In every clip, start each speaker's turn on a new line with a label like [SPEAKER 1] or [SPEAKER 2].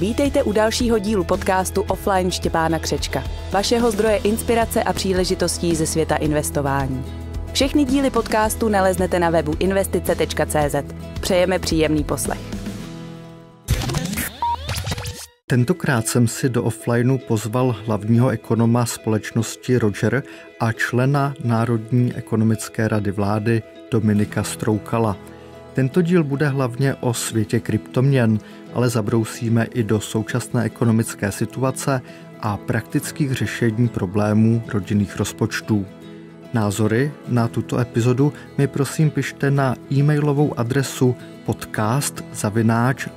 [SPEAKER 1] Vítejte u dalšího dílu podcastu Offline Štěpána Křečka, vašeho zdroje inspirace a příležitostí ze světa investování. Všechny díly podcastu naleznete na webu investice.cz. Přejeme příjemný poslech. Tentokrát jsem si do offlineu pozval hlavního ekonoma společnosti Roger a člena Národní ekonomické rady vlády Dominika Stroukala. Tento díl bude hlavně o světě kryptoměn – ale zabrousíme i do současné ekonomické situace a praktických řešení problémů rodinných rozpočtů. Názory na tuto epizodu mi prosím pište na e-mailovou adresu podcast.bhs.cz.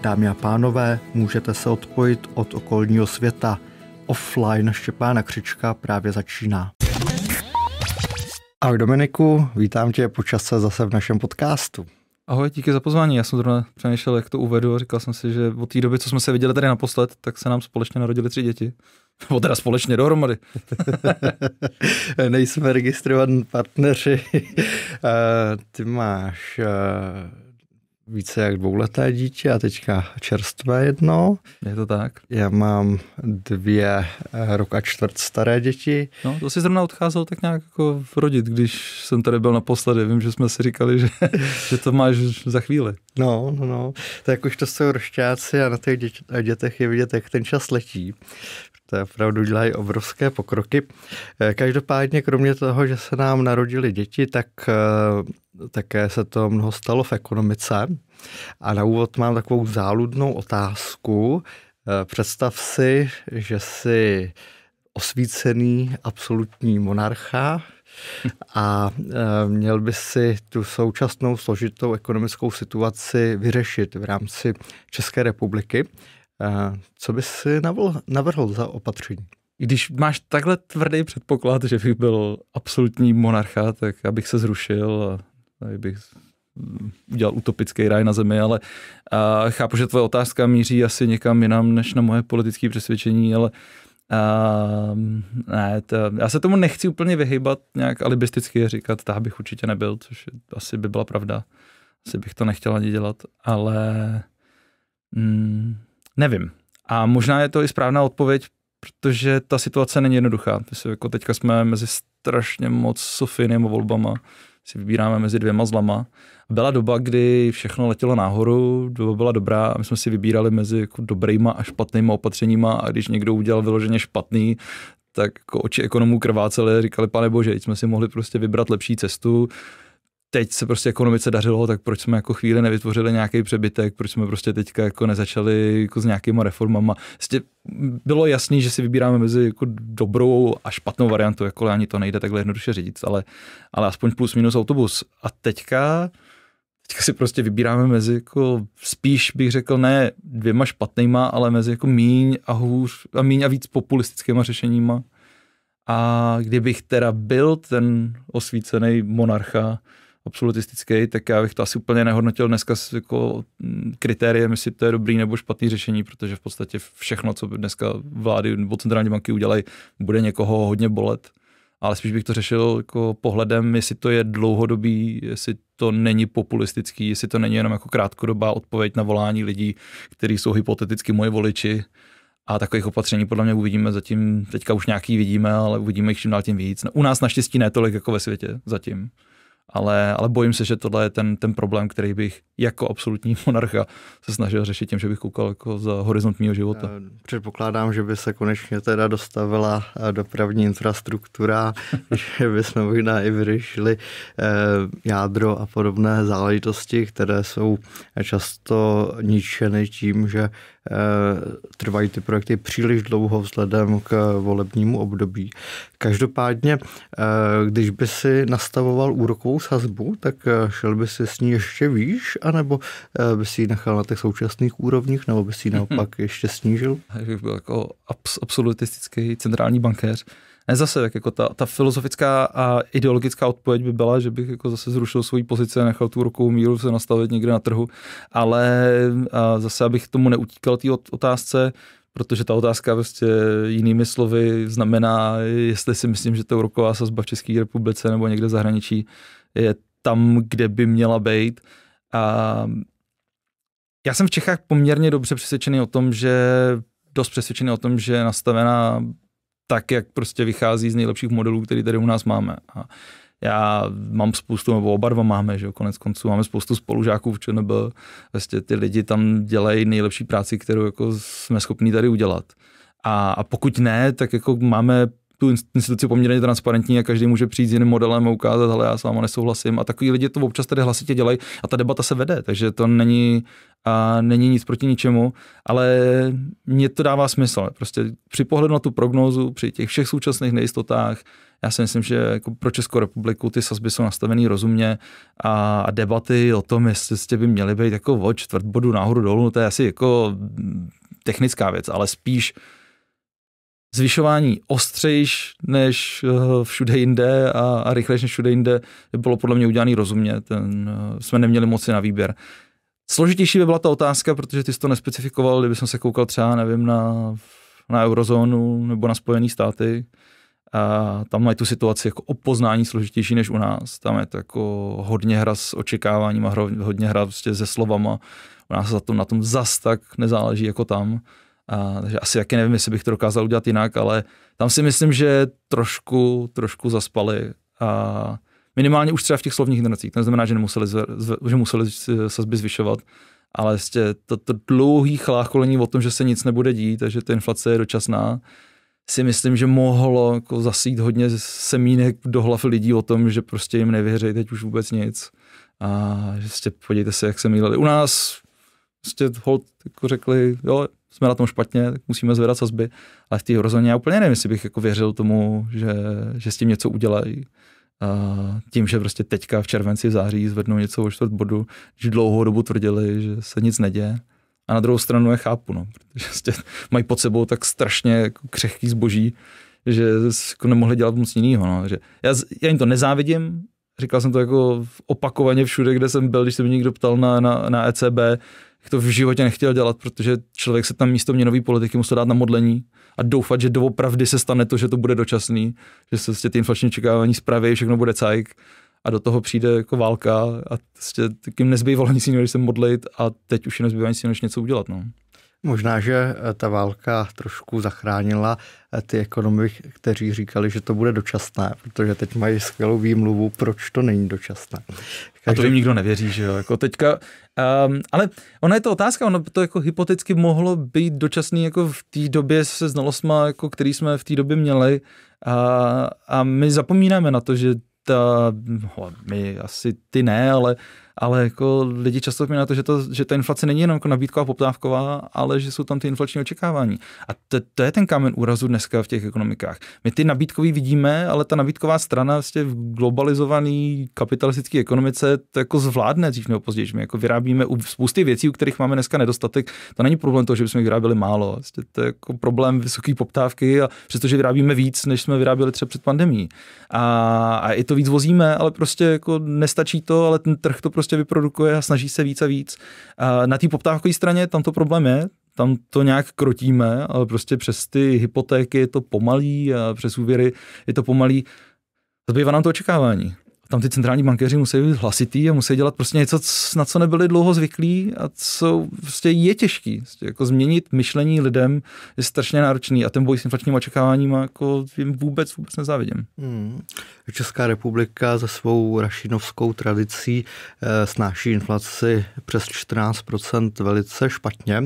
[SPEAKER 1] Dámy a pánové, můžete se odpojit od okolního světa. Offline Štěpána Křička právě začíná. Ahoj Dominiku, vítám tě po čase zase v našem podcastu.
[SPEAKER 2] Ahoj, díky za pozvání. Já jsem zrovna přemýšlel, jak to uvedu a říkal jsem si, že od té doby, co jsme se viděli tady naposled, tak se nám společně narodili tři děti. Nebo teda společně dohromady.
[SPEAKER 1] Nejsme registrovaní partneři. Eh, ty máš eh, více jak dvouleté dítě a teďka čerstvé jedno. Je to tak? Já mám dvě eh, rok a čtvrt staré děti. No, to si zrovna odcházel tak nějak jako
[SPEAKER 2] rodit, když jsem tady byl naposledy. Vím, že jsme si říkali, že, že to máš za chvíli.
[SPEAKER 1] No, no, no. Tak už to jsou rošťáci a na těch dětech je vidět, jak ten čas letí té opravdu dělají obrovské pokroky. Eh, každopádně, kromě toho, že se nám narodili děti, tak eh, také se to mnoho stalo v ekonomice. A na úvod mám takovou záludnou otázku. Eh, představ si, že si osvícený absolutní monarcha, a měl by si tu současnou složitou ekonomickou situaci vyřešit v rámci České republiky. Co bys si navrhl, navrhl za opatření? Když máš takhle tvrdý předpoklad, že bych byl absolutní
[SPEAKER 2] monarcha, tak abych se zrušil a bych udělal utopický ráj na zemi, ale a chápu, že tvoje otázka míří asi někam jinam než na moje politické přesvědčení, ale a, ne, to, já se tomu nechci úplně vyhybat nějak alibisticky říkat, tak bych určitě nebyl, což asi by byla pravda. Asi bych to nechtěl ani dělat, ale mm, Nevím. A možná je to i správná odpověď, protože ta situace není jednoduchá. Myslím, jako teďka jsme mezi strašně moc sofiným volbama, si vybíráme mezi dvěma zlama. Byla doba, kdy všechno letělo nahoru, doba byla dobrá a my jsme si vybírali mezi jako dobrýma a špatnýma opatřeníma a když někdo udělal vyloženě špatný, tak jako oči ekonomů krvácely, říkali, pane bože, jsme si mohli prostě vybrat lepší cestu, teď se prostě ekonomice dařilo, tak proč jsme jako chvíli nevytvořili nějaký přebytek, proč jsme prostě teďka jako nezačali jako s nějakýma reformama. Vlastně bylo jasný, že si vybíráme mezi jako dobrou a špatnou variantu, jako ani to nejde takhle jednoduše říct, ale, ale aspoň plus minus autobus. A teďka teďka si prostě vybíráme mezi jako spíš bych řekl ne dvěma špatnýma, ale mezi jako míň a hůř a míň a víc populistickýma řešeníma. A kdybych teda byl ten osvícený monarcha, absolutistický, tak já bych to asi úplně nehodnotil dneska jako mm, kritériem, jestli to je dobrý nebo špatný řešení, protože v podstatě všechno, co dneska vlády nebo centrální banky udělají, bude někoho hodně bolet. Ale spíš bych to řešil jako pohledem, jestli to je dlouhodobý, jestli to není populistický, jestli to není jenom jako krátkodobá odpověď na volání lidí, kteří jsou hypoteticky moje voliči, a takových opatření podle mě uvidíme zatím, teďka už nějaký vidíme, ale uvidíme jich čím dál tím víc. U nás naštěstí ne tolik jako ve světě zatím ale, ale bojím se, že tohle je ten, ten problém, který bych jako absolutní monarcha se snažil řešit tím, že bych koukal jako za horizont mého života.
[SPEAKER 1] Předpokládám, že by se konečně teda dostavila eh, dopravní infrastruktura, že jsme možná i vyřešili eh, jádro a podobné záležitosti, které jsou často ničeny tím, že Eh, trvají ty projekty příliš dlouho vzhledem k volebnímu období. Každopádně, eh, když by si nastavoval úrokovou sazbu, tak eh, šel by si s ní ještě výš, anebo by si ji nechal na těch současných úrovních, nebo by si ji mhm. naopak ještě snížil?
[SPEAKER 2] Že byl jako abs- absolutistický centrální bankéř, zase tak jako ta, ta filozofická a ideologická odpověď by byla, že bych jako zase zrušil svoji pozici a nechal tu rokovou míru se nastavit někde na trhu, ale zase abych tomu neutíkal té otázce, protože ta otázka vlastně jinými slovy znamená, jestli si myslím, že ta úroková sazba v České republice nebo někde v zahraničí je tam, kde by měla být. A já jsem v Čechách poměrně dobře přesvědčený o tom, že dost přesvědčený o tom, že nastavená tak, jak prostě vychází z nejlepších modelů, který tady u nás máme. A já mám spoustu, nebo oba dva máme, že jo, konec konců, máme spoustu spolužáků v ČNB, vlastně ty lidi tam dělají nejlepší práci, kterou jako jsme schopni tady udělat. A, a pokud ne, tak jako máme tu instituci poměrně transparentní a každý může přijít s jiným modelem a ukázat, ale já s váma nesouhlasím. A takový lidi to občas tady hlasitě dělají a ta debata se vede, takže to není, a není nic proti ničemu, ale mně to dává smysl. Prostě při pohledu na tu prognózu, při těch všech současných nejistotách, já si myslím, že jako pro Českou republiku ty sazby jsou nastavený rozumně a, a debaty o tom, jestli by měly být jako od čtvrt bodu nahoru dolů, to je asi jako technická věc, ale spíš zvyšování ostřejš než eh, všude jinde a, a rychlejš než všude jinde bylo podle mě udělané rozumně. Ten, eh, jsme neměli moci na výběr. Složitější by byla ta otázka, protože ty jsi to nespecifikoval, kdyby jsem se koukal třeba, nevím, na, na eurozónu nebo na Spojené státy, a tam mají tu situaci jako o poznání složitější než u nás. Tam je to jako hodně hra s očekáváním a hodně hra prostě se slovama. U nás na to, na tom zas tak nezáleží jako tam. A, takže asi taky nevím, jestli bych to dokázal udělat jinak, ale tam si myslím, že trošku, trošku zaspali. A minimálně už třeba v těch slovních generacích. To neznamená, že, nemuseli, že museli sazby zvyšovat, ale vlastně to, to dlouhý chlácholení o tom, že se nic nebude dít, takže ta inflace je dočasná, si myslím, že mohlo jako zasít hodně semínek do hlav lidí o tom, že prostě jim nevěří teď už vůbec nic. A že vlastně podívejte se, jak se mýlili. U nás prostě hold jako řekli, jo, jsme na tom špatně, tak musíme zvedat sazby. Ale v té hrozně já úplně nevím, jestli bych jako věřil tomu, že, že s tím něco udělají. A tím, že prostě teďka v červenci, v září zvednou něco o čtvrt bodu, že dlouhou dobu tvrdili, že se nic neděje. A na druhou stranu je chápu, no, protože prostě mají pod sebou tak strašně jako křehký zboží, že jako nemohli dělat moc jiného. No. já, já jim to nezávidím, říkal jsem to jako opakovaně všude, kde jsem byl, když se mě někdo ptal na, na, na ECB, to v životě nechtěl dělat, protože člověk se tam místo měnové politiky musel dát na modlení a doufat, že doopravdy se stane to, že to bude dočasný, že se vlastně ty inflační očekávání zpraví, všechno bude cajk a do toho přijde jako válka a vlastně prostě taky nezbývalo nic jiného, než se modlit a
[SPEAKER 1] teď už je nezbývá nic jiného, než něco udělat. No. Možná, že eh, ta válka trošku zachránila eh, ty ekonomy, kteří říkali, že to bude dočasné, protože teď mají skvělou výmluvu, proč to není dočasné.
[SPEAKER 2] Každý... A to jim nikdo nevěří, že jo? Jako teďka, um, ale ona je to otázka, ono to jako hypoteticky mohlo být dočasný jako v té době se znalostma, jako který jsme v té době měli a, a my zapomínáme na to, že ta, hm, my asi ty ne, ale ale jako lidi často na to, že, to, že ta inflace není jenom jako nabídková, poptávková, ale že jsou tam ty inflační očekávání. A to, to je ten kámen úrazu dneska v těch ekonomikách. My ty nabídkový vidíme, ale ta nabídková strana vlastně v globalizované kapitalistické ekonomice to jako zvládne dřív nebo později. My jako vyrábíme u spousty věcí, u kterých máme dneska nedostatek. To není problém toho, že bychom vyráběli málo. Vlastně to je jako problém vysoké poptávky a přestože vyrábíme víc, než jsme vyráběli třeba před pandemí. A, a i to víc vozíme, ale prostě jako nestačí to, ale ten trh to prostě prostě vyprodukuje a snaží se víc a víc. A na té poptávkové straně tam to problém je, tam to nějak krotíme, ale prostě přes ty hypotéky je to pomalý a přes úvěry je to pomalý. Zbývá nám to očekávání tam ty centrální bankéři musí být hlasitý a musí dělat prostě něco, na co nebyli dlouho zvyklí a co prostě je těžký. Prostě jako změnit myšlení lidem je strašně náročný a ten boj
[SPEAKER 1] s inflačním očekáváním jako jim vůbec, vůbec nezávidím. Hmm. Česká republika za svou rašinovskou tradicí e, snáší inflaci přes 14% velice špatně. E,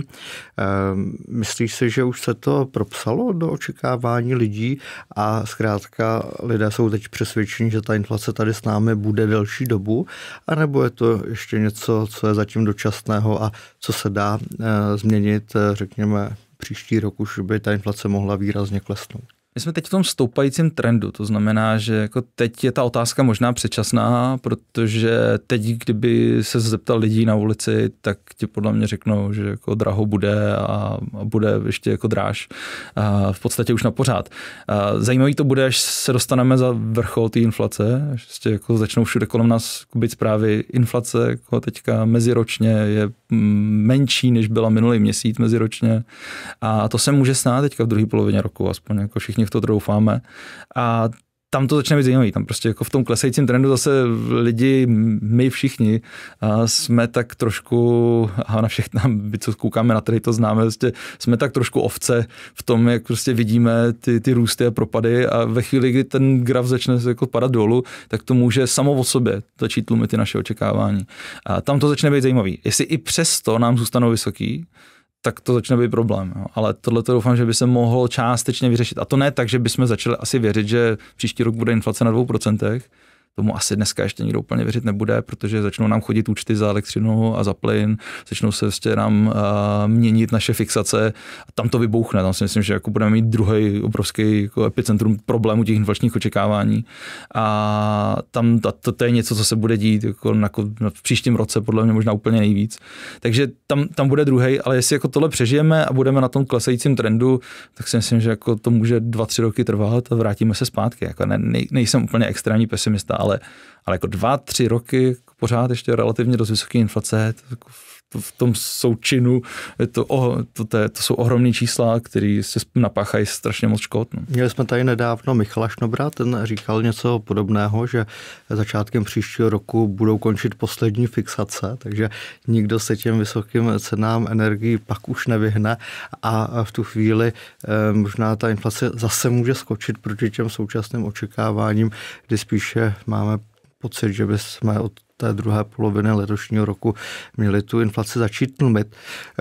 [SPEAKER 1] myslíš si, že už se to propsalo do očekávání lidí a zkrátka lidé jsou teď přesvědčeni, že ta inflace tady s námi známe, bude delší dobu, anebo je to ještě něco, co je zatím dočasného a co se dá eh, změnit, eh, řekněme, příští rok už by ta inflace mohla výrazně klesnout.
[SPEAKER 2] My jsme teď v tom stoupajícím trendu, to znamená, že jako teď je ta otázka možná předčasná, protože teď, kdyby se zeptal lidí na ulici, tak ti podle mě řeknou, že jako draho bude a, a bude ještě jako dráž a v podstatě už na pořád. zajímavý to bude, až se dostaneme za vrchol té inflace, až prostě jako začnou všude kolem nás být zprávy inflace, jako teďka meziročně je menší, než byla minulý měsíc meziročně. A to se může stát teďka v druhé polovině roku, aspoň jako všichni v to doufáme. A tam to začne být zajímavý. Tam prostě jako v tom klesajícím trendu zase lidi, my všichni, jsme tak trošku, a na my co koukáme na trhy, to známe, prostě jsme tak trošku ovce v tom, jak prostě vidíme ty, ty růsty a propady a ve chvíli, kdy ten graf začne jako padat dolů, tak to může samo o sobě začít tlumit ty naše očekávání. A tam to začne být zajímavý. Jestli i přesto nám zůstanou vysoký, tak to začne být problém. Jo. Ale tohle to doufám, že by se mohlo částečně vyřešit. A to ne tak, že bychom začali asi věřit, že příští rok bude inflace na tomu asi dneska ještě nikdo úplně věřit nebude, protože začnou nám chodit účty za elektřinu a za plyn, začnou se prostě nám eh, měnit naše fixace a tam to vybouchne. Tam si myslím, že jako budeme mít druhý obrovský jako epicentrum problému těch inflačních očekávání. A tam to, to, to, je něco, co se bude dít jako na, na, v příštím roce, podle mě možná úplně nejvíc. Takže tam, tam bude druhý, ale jestli jako tohle přežijeme a budeme na tom klesajícím trendu, tak si myslím, že jako to může dva, tři roky trvat a vrátíme se zpátky. Jako ne, nej, nejsem úplně extrémní pesimista, ale, ale jako dva, tři roky pořád ještě relativně dost vysoké inflace, to jako v tom
[SPEAKER 1] součinu, to, oh, to, to, to jsou ohromné čísla, které se napáchají strašně moc škod. No. Měli jsme tady nedávno Michala Šnobra, ten říkal něco podobného, že začátkem příštího roku budou končit poslední fixace, takže nikdo se těm vysokým cenám energii pak už nevyhne a v tu chvíli eh, možná ta inflace zase může skočit proti těm současným očekáváním, kdy spíše máme pocit, že bychom od té druhé poloviny letošního roku měli tu inflaci začít tlumit.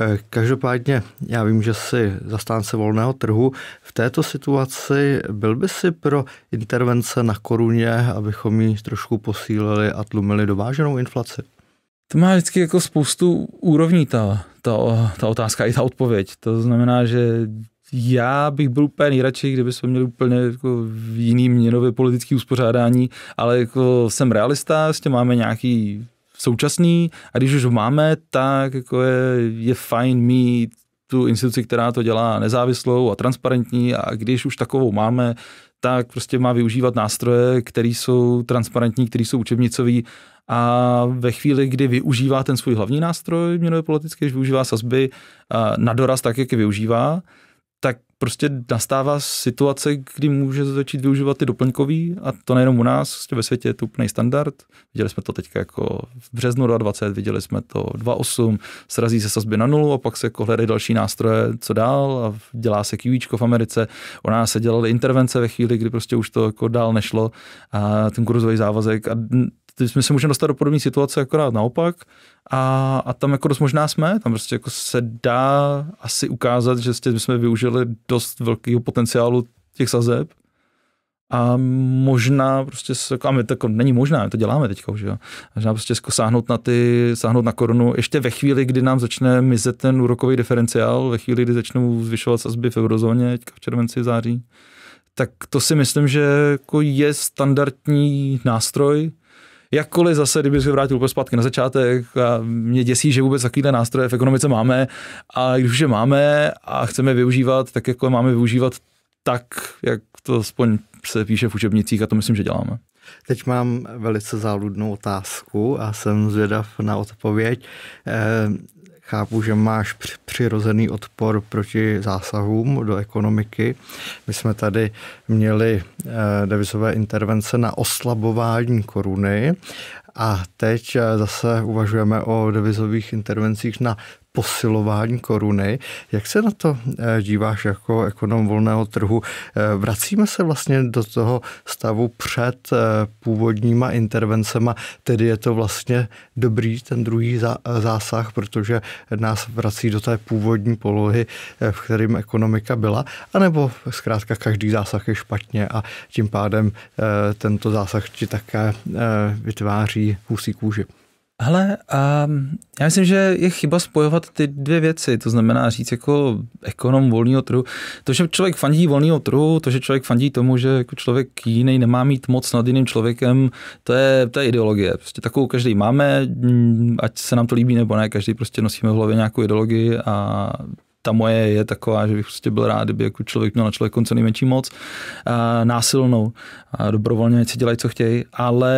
[SPEAKER 1] Eh, každopádně já vím, že si zastánce volného trhu v této situaci byl by si pro intervence na koruně, abychom ji trošku posílili a tlumili dováženou inflaci?
[SPEAKER 2] To má vždycky jako spoustu úrovní ta, ta, ta otázka i ta odpověď. To znamená, že já bych byl úplně nejradši, kdyby jsme měli úplně jako jiný měnové politické uspořádání, ale jako jsem realista, s tím máme nějaký současný a když už ho máme, tak jako je, je fajn mít tu instituci, která to dělá nezávislou a transparentní a když už takovou máme, tak prostě má využívat nástroje, které jsou transparentní, které jsou učebnicový a ve chvíli, kdy využívá ten svůj hlavní nástroj měnové politické, když využívá sazby na doraz tak, jak je využívá, tak prostě nastává situace, kdy může začít využívat ty doplňkový a to nejenom u nás, prostě ve světě je to úplný standard. Viděli jsme to teď jako v březnu 2020, viděli jsme to 2.8, srazí se sazby na nulu a pak se jako hledají další nástroje, co dál a dělá se QIčko v Americe. U nás se dělaly intervence ve chvíli, kdy prostě už to jako dál nešlo a ten kurzový závazek a teď jsme se můžeme dostat do podobné situace akorát naopak a, a tam jako dost možná jsme, tam prostě jako se dá asi ukázat, že my jsme využili dost velkého potenciálu těch sazeb a možná prostě, se, jako- a my to jako není možná, my to děláme teď, že jo. Možná prostě jako sáhnout na ty, sáhnout na korunu ještě ve chvíli, kdy nám začne mizet ten úrokový diferenciál, ve chvíli, kdy začnou zvyšovat sazby v eurozóně, teďka v červenci, v září, tak to si myslím, že jako je standardní nástroj, Jakkoliv zase, kdyby se vrátil úplně zpátky na začátek, a mě děsí, že vůbec takovýhle nástroje v ekonomice máme a když už je máme a chceme využívat, tak jako máme využívat tak, jak to aspoň se píše v učebnicích a to myslím, že děláme.
[SPEAKER 1] Teď mám velice záludnou otázku a jsem zvědav na odpověď. Eh, Chápu, že máš přirozený odpor proti zásahům do ekonomiky. My jsme tady měli eh, devizové intervence na oslabování koruny a teď eh, zase uvažujeme o devizových intervencích na posilování koruny. Jak se na to eh, díváš jako ekonom volného trhu? Eh, vracíme se vlastně do toho stavu před eh, původníma intervencema, tedy je to vlastně dobrý ten druhý zásah, protože nás vrací do té původní polohy, v kterým ekonomika byla, anebo zkrátka každý zásah je špatně a tím pádem tento zásah ti také vytváří husí kůži. Hele, um, já myslím, že je chyba
[SPEAKER 2] spojovat ty dvě věci, to znamená říct jako ekonom volného trhu. To, že člověk fandí volného trhu, to, že člověk fandí tomu, že jako člověk jiný nemá mít moc nad jiným člověkem, to je, to je ideologie. Prostě takovou každý máme, ať se nám to líbí nebo ne, každý prostě nosíme v hlavě nějakou ideologii a ta moje je taková, že bych prostě byl rád, kdyby jako člověk měl na člověku co nejmenší moc, násilnou, a dobrovolně ať si dělají, co chtějí, ale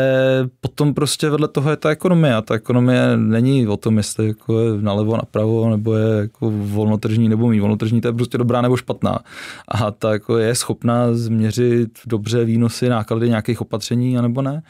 [SPEAKER 2] potom prostě vedle toho je ta ekonomie a ta ekonomie není o tom, jestli jako je nalevo, napravo, nebo je jako volnotržní, nebo mý volnotržní, to je prostě dobrá nebo špatná. A ta jako je schopná změřit dobře výnosy, náklady nějakých opatření, anebo ne.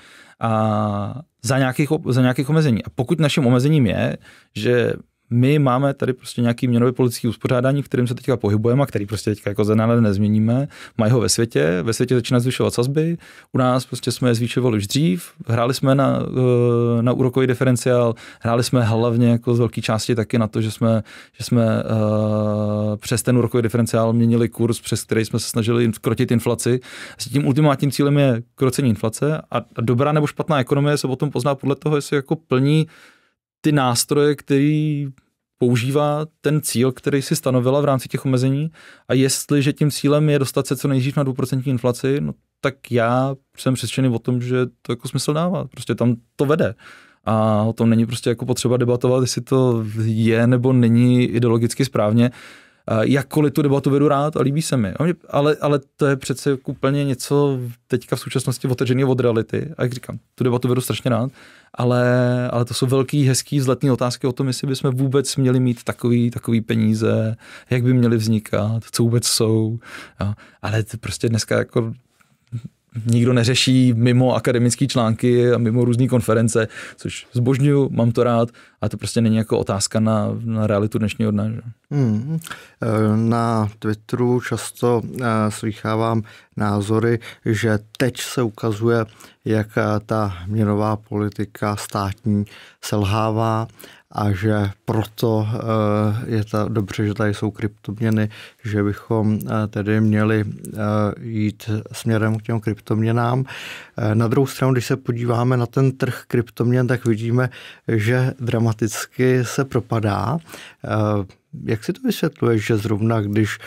[SPEAKER 2] A za nějakých, za nějakých omezení. A pokud naším omezením je, že my máme tady prostě nějaký měnový politický uspořádání, v kterém se teďka pohybujeme a který prostě teďka jako zenále nezměníme. Mají ho ve světě, ve světě začíná zvyšovat sazby, u nás prostě jsme je zvýšovali už dřív, hráli jsme na, eh, na úrokový diferenciál, hráli jsme hlavně jako z velké části taky na to, že jsme, že jsme uh, přes ten úrokový diferenciál měnili kurz, přes který jsme se snažili krotit inflaci. S tím ultimátním cílem je krocení inflace a, a dobrá nebo špatná ekonomie se potom pozná podle toho, jestli jako plní ty nástroje, který používá ten cíl, který si stanovila v rámci těch omezení a jestliže tím cílem je dostat se co nejdřív na 2% inflaci, no tak já jsem přesvědčený o tom, že to jako smysl dává. Prostě tam to vede. A o tom není prostě jako potřeba debatovat, jestli to je nebo není ideologicky správně. Eh, jakkoliv tu debatu vedu rád a líbí se mi. Ale, ale to je přece úplně něco teďka v současnosti otevřený od reality. A jak říkám, tu debatu vedu strašně rád, ale, ale to jsou velký, hezký, zletný otázky o tom, jestli bychom vůbec měli mít takový, takový peníze, jak by měly vznikat, co vůbec jsou. Jo. Ale to prostě dneska jako nikdo neřeší mimo akademické články a mimo různé konference, což zbožňuju, mám to rád, a to prostě není jako otázka na, na
[SPEAKER 1] realitu dnešního dne. Že? Hmm. Eh, na Twitteru často eh, slychávám názory, že teď se ukazuje, jak eh, ta měnová politika státní selhává a že proto eh, je ta, dobře, že tady jsou kryptoměny, že bychom eh, tedy měli eh, jít směrem k těm kryptoměnám. Na druhou stranu, když se podíváme na ten trh kryptoměn, tak vidíme, že dramaticky se propadá. Jak si to vysvětluješ, že zrovna když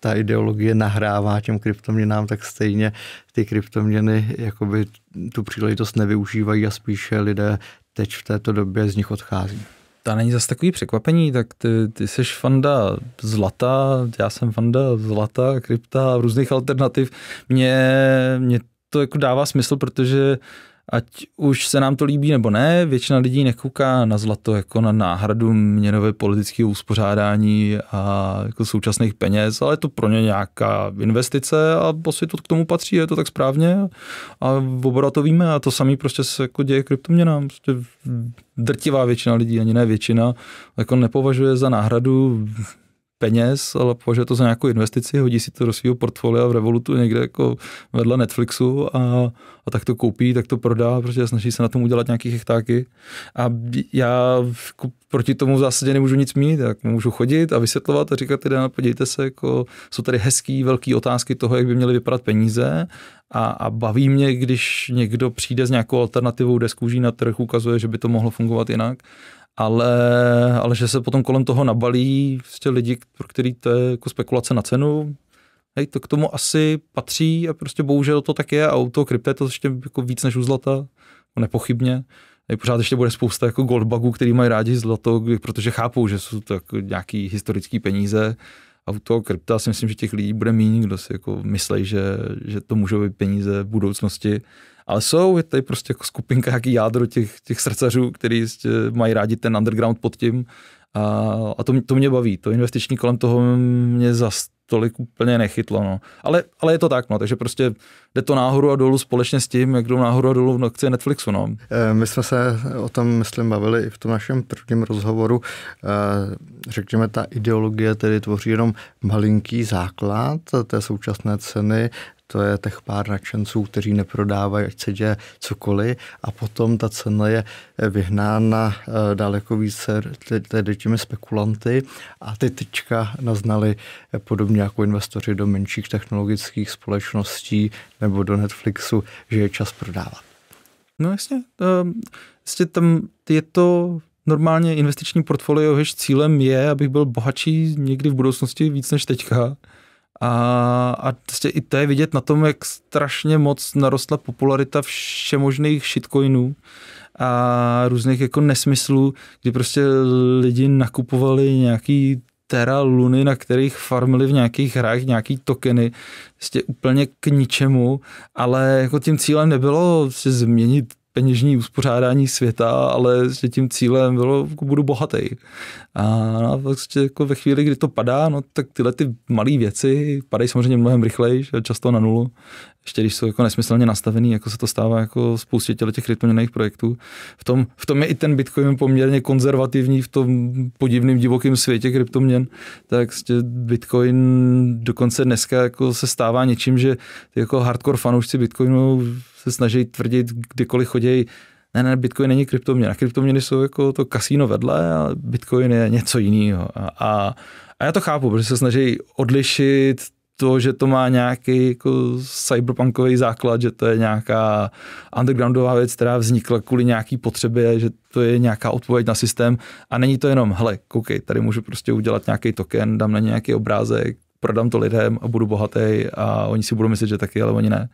[SPEAKER 1] ta ideologie nahrává těm kryptoměnám, tak stejně ty kryptoměny jakoby tu příležitost nevyužívají a spíše lidé teď v této době z nich odchází. To není zase takový
[SPEAKER 2] překvapení, tak ty, ty jsi fanda zlata, já jsem fanda zlata, krypta, různých alternativ. Mně, to jako dává smysl, protože uh, ať už se nám to líbí nebo ne, většina lidí nekouká na zlato jako na náhradu měnové politického uspořádání a jako současných peněz, ale je to pro ně nějaká investice a vlastně to k tomu patří, je to tak správně a v oba to víme a to samé prostě se jako děje kryptoměnám. Prostě drtivá většina lidí, ani ne většina, jako nepovažuje za náhradu peněz, ale považuje to za nějakou investici, hodí si to do svého portfolia v Revolutu někde jako vedle Netflixu a, a tak to koupí, tak to prodá, protože snaží se na tom udělat nějaký hechtáky. A já proti tomu v zásadě nemůžu nic mít, tak můžu chodit a vysvětlovat a říkat teda, podívejte se, jako, jsou tady hezký, velký otázky toho, jak by měly vypadat peníze a, a baví mě, když někdo přijde s nějakou alternativou, kde na trh, ukazuje, že by to mohlo fungovat jinak ale, ale že se potom kolem toho nabalí prostě lidi, pro který to je jako spekulace na cenu, hej, to k tomu asi patří a prostě bohužel to tak je a u toho krypta je to ještě jako víc než u zlata, jako nepochybně. Hej, pořád ještě bude spousta jako goldbagů, který mají rádi zlato, protože chápou, že jsou to jako nějaký historický peníze. A u toho krypta si myslím, že těch lidí bude méně, kdo si jako myslí, že, že to můžou být peníze v budoucnosti. Ale jsou, je tady prostě jako skupinka, jaký jádro těch, těch srdcařů, který mají rádi ten underground pod tím. A, a to, to mě baví, to investiční kolem toho mě zas tolik úplně nechytlo. No. Ale, ale je to tak, no, takže prostě jde to nahoru a dolů společně s tím, jak jdou nahoru a dolů v akci Netflixu. No.
[SPEAKER 1] Eh, my jsme se o tom, myslím, bavili i v tom našem prvním rozhovoru. Eh, řekněme, ta ideologie tedy tvoří jenom malinký základ té současné ceny, to je těch pár nadšenců, kteří neprodávají, ať se děje cokoliv a potom ta cena je eh, vyhnána eh, daleko více eh, tedy těmi spekulanty a ty tyčka naznali podobně jako investoři do menších technologických společností nebo do Netflixu, že je čas prodávat.
[SPEAKER 2] No jasně, um, ehm, jasně tam je to normálně investiční portfolio, jehož cílem je, abych byl bohatší někdy v budoucnosti víc než teďka. A, a prostě i to je vidět na tom, jak strašně moc narostla popularita všemožných shitcoinů a různých jako nesmyslů, kdy prostě lidi nakupovali nějaký tera luny, na kterých farmili v nějakých hrách nějaký tokeny, prostě úplně k ničemu, ale jako tím cílem nebylo se prostě změnit peněžní uspořádání světa, ale s prostě tím cílem bylo, budu bohatý. A vlastně jako ve chvíli, kdy to padá, no tak tyhle ty malé věci padají samozřejmě mnohem rychleji, často na nulu. Ještě když jsou jako nesmyslně nastavený, jako se to stává jako spoustě těch rytmoněných projektů. V tom, v tom je i ten Bitcoin poměrně konzervativní v tom podivném divokém světě kryptoměn, tak prostě Bitcoin dokonce dneska jako se stává něčím, že jako hardcore fanoušci Bitcoinu se snaží tvrdit, kdykoliv chodějí ne, ne, Bitcoin není kryptoměna. Kryptoměny jsou jako to kasíno vedle a Bitcoin je něco jiného. A, a, a já to chápu, protože se snaží odlišit to, že to má nějaký jako cyberpunkový základ, že to je nějaká undergroundová věc, která vznikla kvůli nějaký potřebě, že to je nějaká odpověď na systém a není to jenom, hele, koukej, tady můžu prostě udělat nějaký token, dám na nějaký obrázek, prodám to lidem a budu bohatý a oni si budou myslet, že taky, ale oni ne.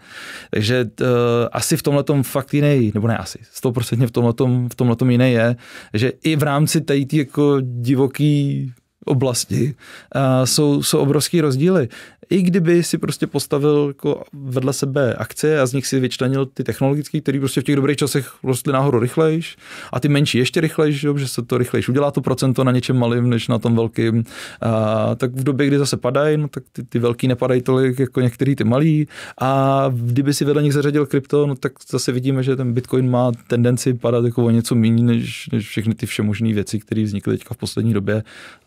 [SPEAKER 2] Takže uh, asi v tomhle fakt jiný, nebo ne asi, 100% v tomhle v tom jiný je, že i v rámci té jako divoký oblasti uh, jsou, jsou obrovský rozdíly. I kdyby si prostě postavil jako vedle sebe akcie a z nich si vyčlenil ty technologické, které prostě v těch dobrých časech rostly nahoru rychlejš a ty menší ještě rychlejš, že se to rychlejš udělá to procento na něčem malým než na tom velkým, a, tak v době, kdy zase padají, no, tak ty, ty velký nepadají tolik jako některý ty malý a kdyby si vedle nich zařadil krypto, no tak zase vidíme, že ten Bitcoin má tendenci padat jako o něco méně než, než všechny ty všemožné věci, které vznikly teďka v poslední době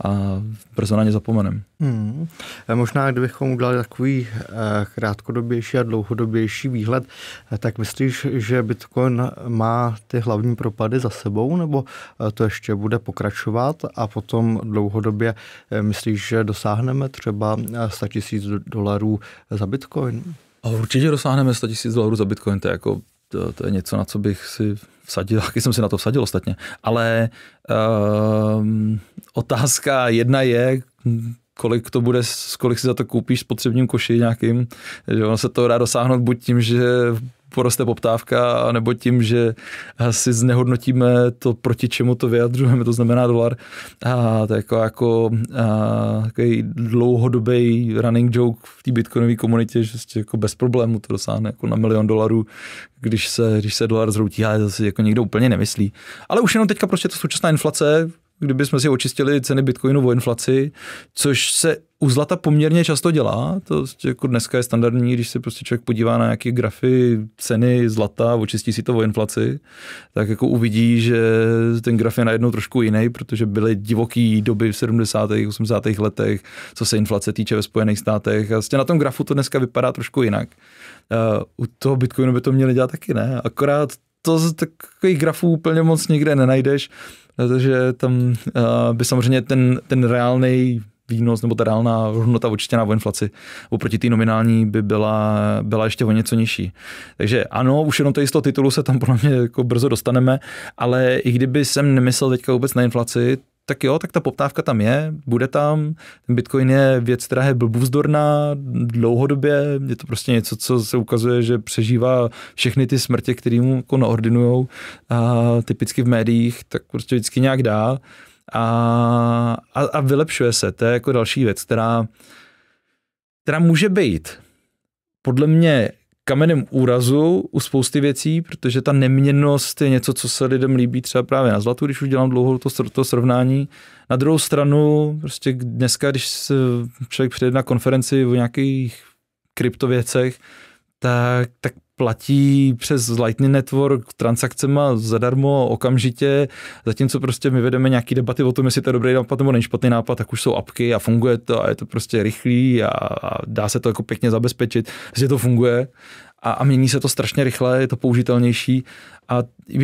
[SPEAKER 2] a brzo na ně zapomenem.
[SPEAKER 1] Hmm. Možná, kdybychom tomu udělali takový eh, krátkodobější a dlouhodobější výhled, eh, tak myslíš, že Bitcoin má ty hlavní propady za sebou, nebo eh, to ještě bude pokračovat a potom dlouhodobě myslíš, že dosáhneme třeba 100 tisíc dolarů za Bitcoin? A určitě dosáhneme 100 tisíc dolarů za Bitcoin, to je jako to, to je něco, na
[SPEAKER 2] co bych si vsadil, taky jsem si na to vsadil ostatně. Ale um, otázka jedna je, kolik to bude, kolik si za to koupíš spotřebním koši nějakým, že ono se to dá dosáhnout buď tím, že poroste poptávka, nebo tím, že si znehodnotíme to, proti čemu to vyjadřujeme, to znamená dolar. A to je jako, jako a, takový dlouhodobý running joke v té bitcoinové komunitě, že prostě jako bez problému to dosáhne jako na milion dolarů, když se, když se dolar zroutí, ale si jako někdo úplně nemyslí. Ale už jenom teďka prostě to současná inflace, kdyby jsme si očistili ceny bitcoinu o inflaci, což se u zlata poměrně často dělá, to jako dneska je standardní, když se prostě člověk podívá na nějaké grafy ceny zlata, očistí si to o inflaci, tak jako uvidí, že ten graf je najednou trošku jiný, protože byly divoký doby v 70. 80. letech, co se inflace týče ve Spojených státech a vlastně na tom grafu to dneska vypadá trošku jinak. Uh, u toho Bitcoinu by to měli dělat taky, ne? Akorát to z takových grafů úplně moc nikde nenajdeš, protože tam uh, by samozřejmě ten, ten reálný výnos nebo ta reálná hodnota odčtěná o inflaci oproti té nominální by byla, byla ještě o něco nižší. Takže ano, už jenom to jisto titulu se tam podle mě jako brzo dostaneme, ale i kdyby jsem nemyslel teďka vůbec na inflaci, tak jo, tak ta poptávka tam je, bude tam, ten Bitcoin je věc, která je blbůzdorná dlouhodobě, je to prostě něco, co se ukazuje, že přežívá všechny ty smrti, které mu jako naordinují typicky v médiích, tak prostě vždycky nějak dá a, a, a vylepšuje se, to je jako další věc, která, která může být podle mě kamenem úrazu u spousty věcí, protože ta neměnnost je něco, co se lidem líbí třeba právě na zlatu, když už dělám dlouho to, to srovnání. Na druhou stranu, prostě dneska, když se člověk přijde na konferenci o nějakých kryptověcech, tak, tak platí přes Lightning Network transakcema zadarmo okamžitě, zatímco prostě my vedeme nějaký debaty o tom, jestli to je dobrý nápad nebo není špatný nápad, tak už jsou apky a funguje to a je to prostě rychlý a, a dá se to jako pěkně zabezpečit, že to funguje a, a mění se to strašně rychle, je to použitelnější a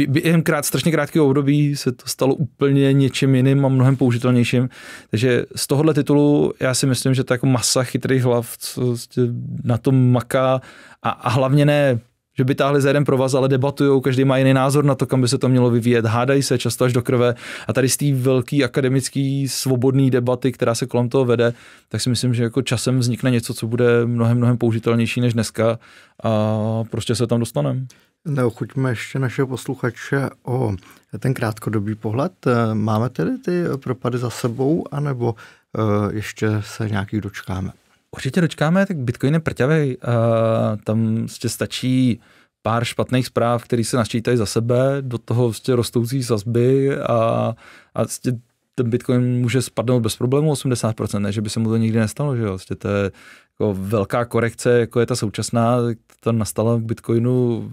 [SPEAKER 2] během krát, strašně krátkého období se to stalo úplně něčím jiným a mnohem použitelnějším. Takže z tohohle titulu já si myslím, že to je jako masa chytrých hlav, co prostě na tom maká a, a hlavně ne že by táhli za jeden provaz, ale debatují, každý má jiný názor na to, kam by se to mělo vyvíjet, hádají se často až do krve a tady z té velké akademické svobodné debaty, která se kolem toho vede, tak si myslím, že jako časem vznikne něco, co bude mnohem, mnohem použitelnější než dneska a prostě
[SPEAKER 1] se tam dostaneme. Neochuťme ještě našeho posluchače o ten krátkodobý pohled. Máme tedy ty propady za sebou, anebo eh, ještě se nějakých dočkáme? určitě dočkáme, tak Bitcoin
[SPEAKER 2] je prťavej. Uh, tam vlastně stačí pár špatných zpráv, které se načítají za sebe, do toho vlastně rostoucí sazby a, a vlastně ten Bitcoin může spadnout bez problému 80%, ne, že by se mu to nikdy nestalo, že jo, Vlastně to je jako velká korekce, jako je ta současná, ta nastala v Bitcoinu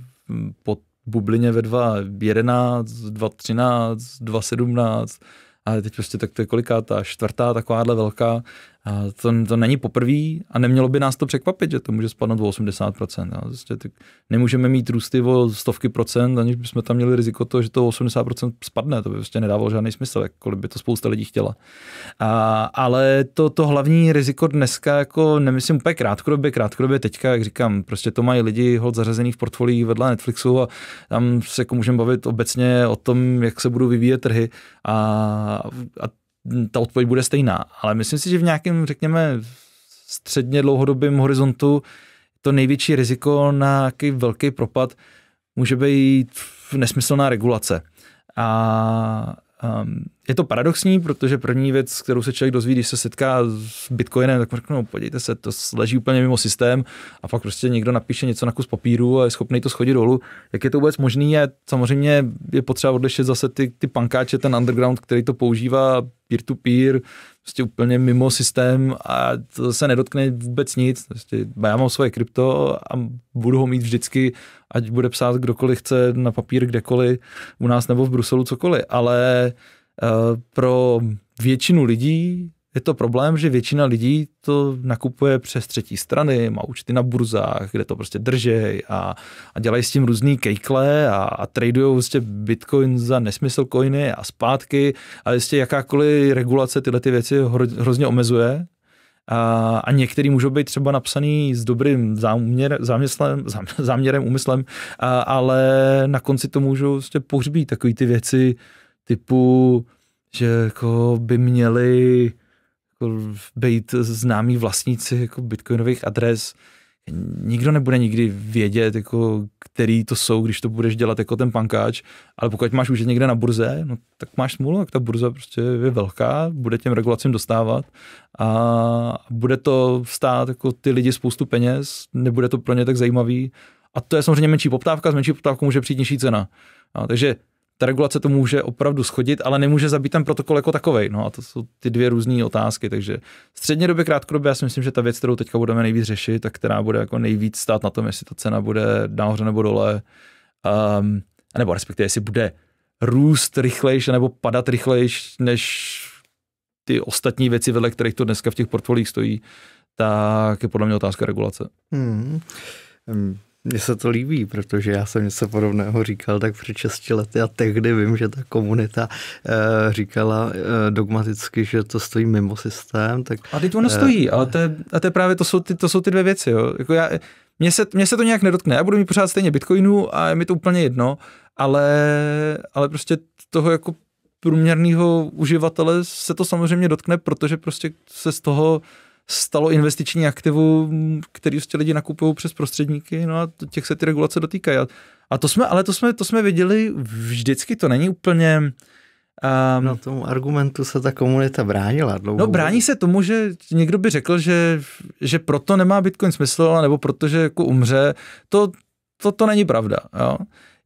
[SPEAKER 2] po bublině ve 2011, 2013, 2017, ale teď prostě tak to je koliká ta čtvrtá takováhle velká a to, to není poprvé a nemělo by nás to překvapit, že to může spadnout o 80%. A zjistě, tak nemůžeme mít růsty o stovky procent, aniž bychom tam měli riziko toho, že to 80% spadne. To by prostě nedávalo žádný smysl, jakkoliv by to spousta lidí chtěla. A, ale to, to hlavní riziko dneska, jako nemyslím úplně krátkodobě, krátkodobě teďka, jak říkám, prostě to mají lidi hod zařazený v portfolii, vedle Netflixu a tam se jako můžeme bavit obecně o tom, jak se budou vyvíjet trhy. A, a ta odpověď bude stejná. Ale myslím si, že v nějakém, řekněme, středně dlouhodobém horizontu to největší riziko na nějaký velký propad může být nesmyslná regulace. A um, je to paradoxní, protože první věc, kterou se člověk dozví, když se setká s bitcoinem, tak mu řeknou, no, podívejte se, to leží úplně mimo systém a pak prostě někdo napíše něco na kus papíru a je schopný to schodit dolů. Jak je to vůbec možný? A samozřejmě je potřeba odlišit zase ty, ty pankáče, ten underground, který to používá peer-to-peer, prostě úplně mimo systém a to se nedotkne vůbec nic. Prostě já mám svoje krypto a budu ho mít vždycky, ať bude psát kdokoliv chce na papír kdekoliv, u nás nebo v Bruselu cokoliv, ale Eh, pro většinu lidí je to problém, že většina lidí to nakupuje přes třetí strany, má účty na burzách, kde to prostě držej a, a dělají s tím různý kejkle a, a tradují vlastně bitcoin za nesmysl coiny a zpátky a vlastně jakákoliv regulace tyhle ty věci hro, hrozně omezuje a, a některý můžou být třeba napsaný s dobrým záměr, záměslem, zám, záměrem, úmyslem, a, ale na konci to můžou prostě pohřbít takový ty věci, typu, že jako by měli jako být známí vlastníci jako bitcoinových adres. Nikdo nebude nikdy vědět, jako, který to jsou, když to budeš dělat jako ten pankáč, ale pokud máš už někde na burze, no, tak máš smůlu, tak ta burza prostě je velká, bude těm regulacím dostávat a bude to stát jako ty lidi spoustu peněz, nebude to pro ně tak zajímavý a to je samozřejmě menší poptávka, z menší poptávkou může přijít nižší cena. No, takže ta regulace to může opravdu schodit, ale nemůže zabít ten protokol jako takový. No a to jsou ty dvě různé otázky. Takže středně době, krátkodobě, já si myslím, že ta věc, kterou teďka budeme nejvíc řešit, tak která bude jako nejvíc stát na tom, jestli ta cena bude nahoře nebo dole, um, nebo respektive jestli bude růst rychlejš nebo padat rychlejš než ty ostatní věci, vedle kterých to dneska v těch portfolích stojí, tak je podle mě otázka regulace.
[SPEAKER 1] Hmm. Mně se to líbí, protože já jsem něco podobného říkal tak před 6 lety a tehdy vím, že ta komunita e, říkala e, dogmaticky, že to stojí mimo systém. Tak, a teď ono e, stojí, eh, ale to je, a to je právě, to jsou ty, to jsou ty dvě věci.
[SPEAKER 2] Jo. Jako já, mě, se, mě se to nějak nedotkne, já budu mít pořád stejně bitcoinů a je mi to úplně jedno, ale, ale prostě toho jako průměrného uživatele se to samozřejmě dotkne, protože prostě se z toho stalo investiční aktivu, který prostě lidi nakupují přes prostředníky, no a těch se ty regulace dotýkají. A to jsme, ale to jsme, to jsme
[SPEAKER 1] viděli vždycky, to není úplně... Um, no tomu argumentu se ta komunita bránila dlouho. No brání
[SPEAKER 2] se tomu, že někdo by řekl, že, že proto nemá Bitcoin smysl, nebo protože jako umře, to, to, to není pravda. Jo?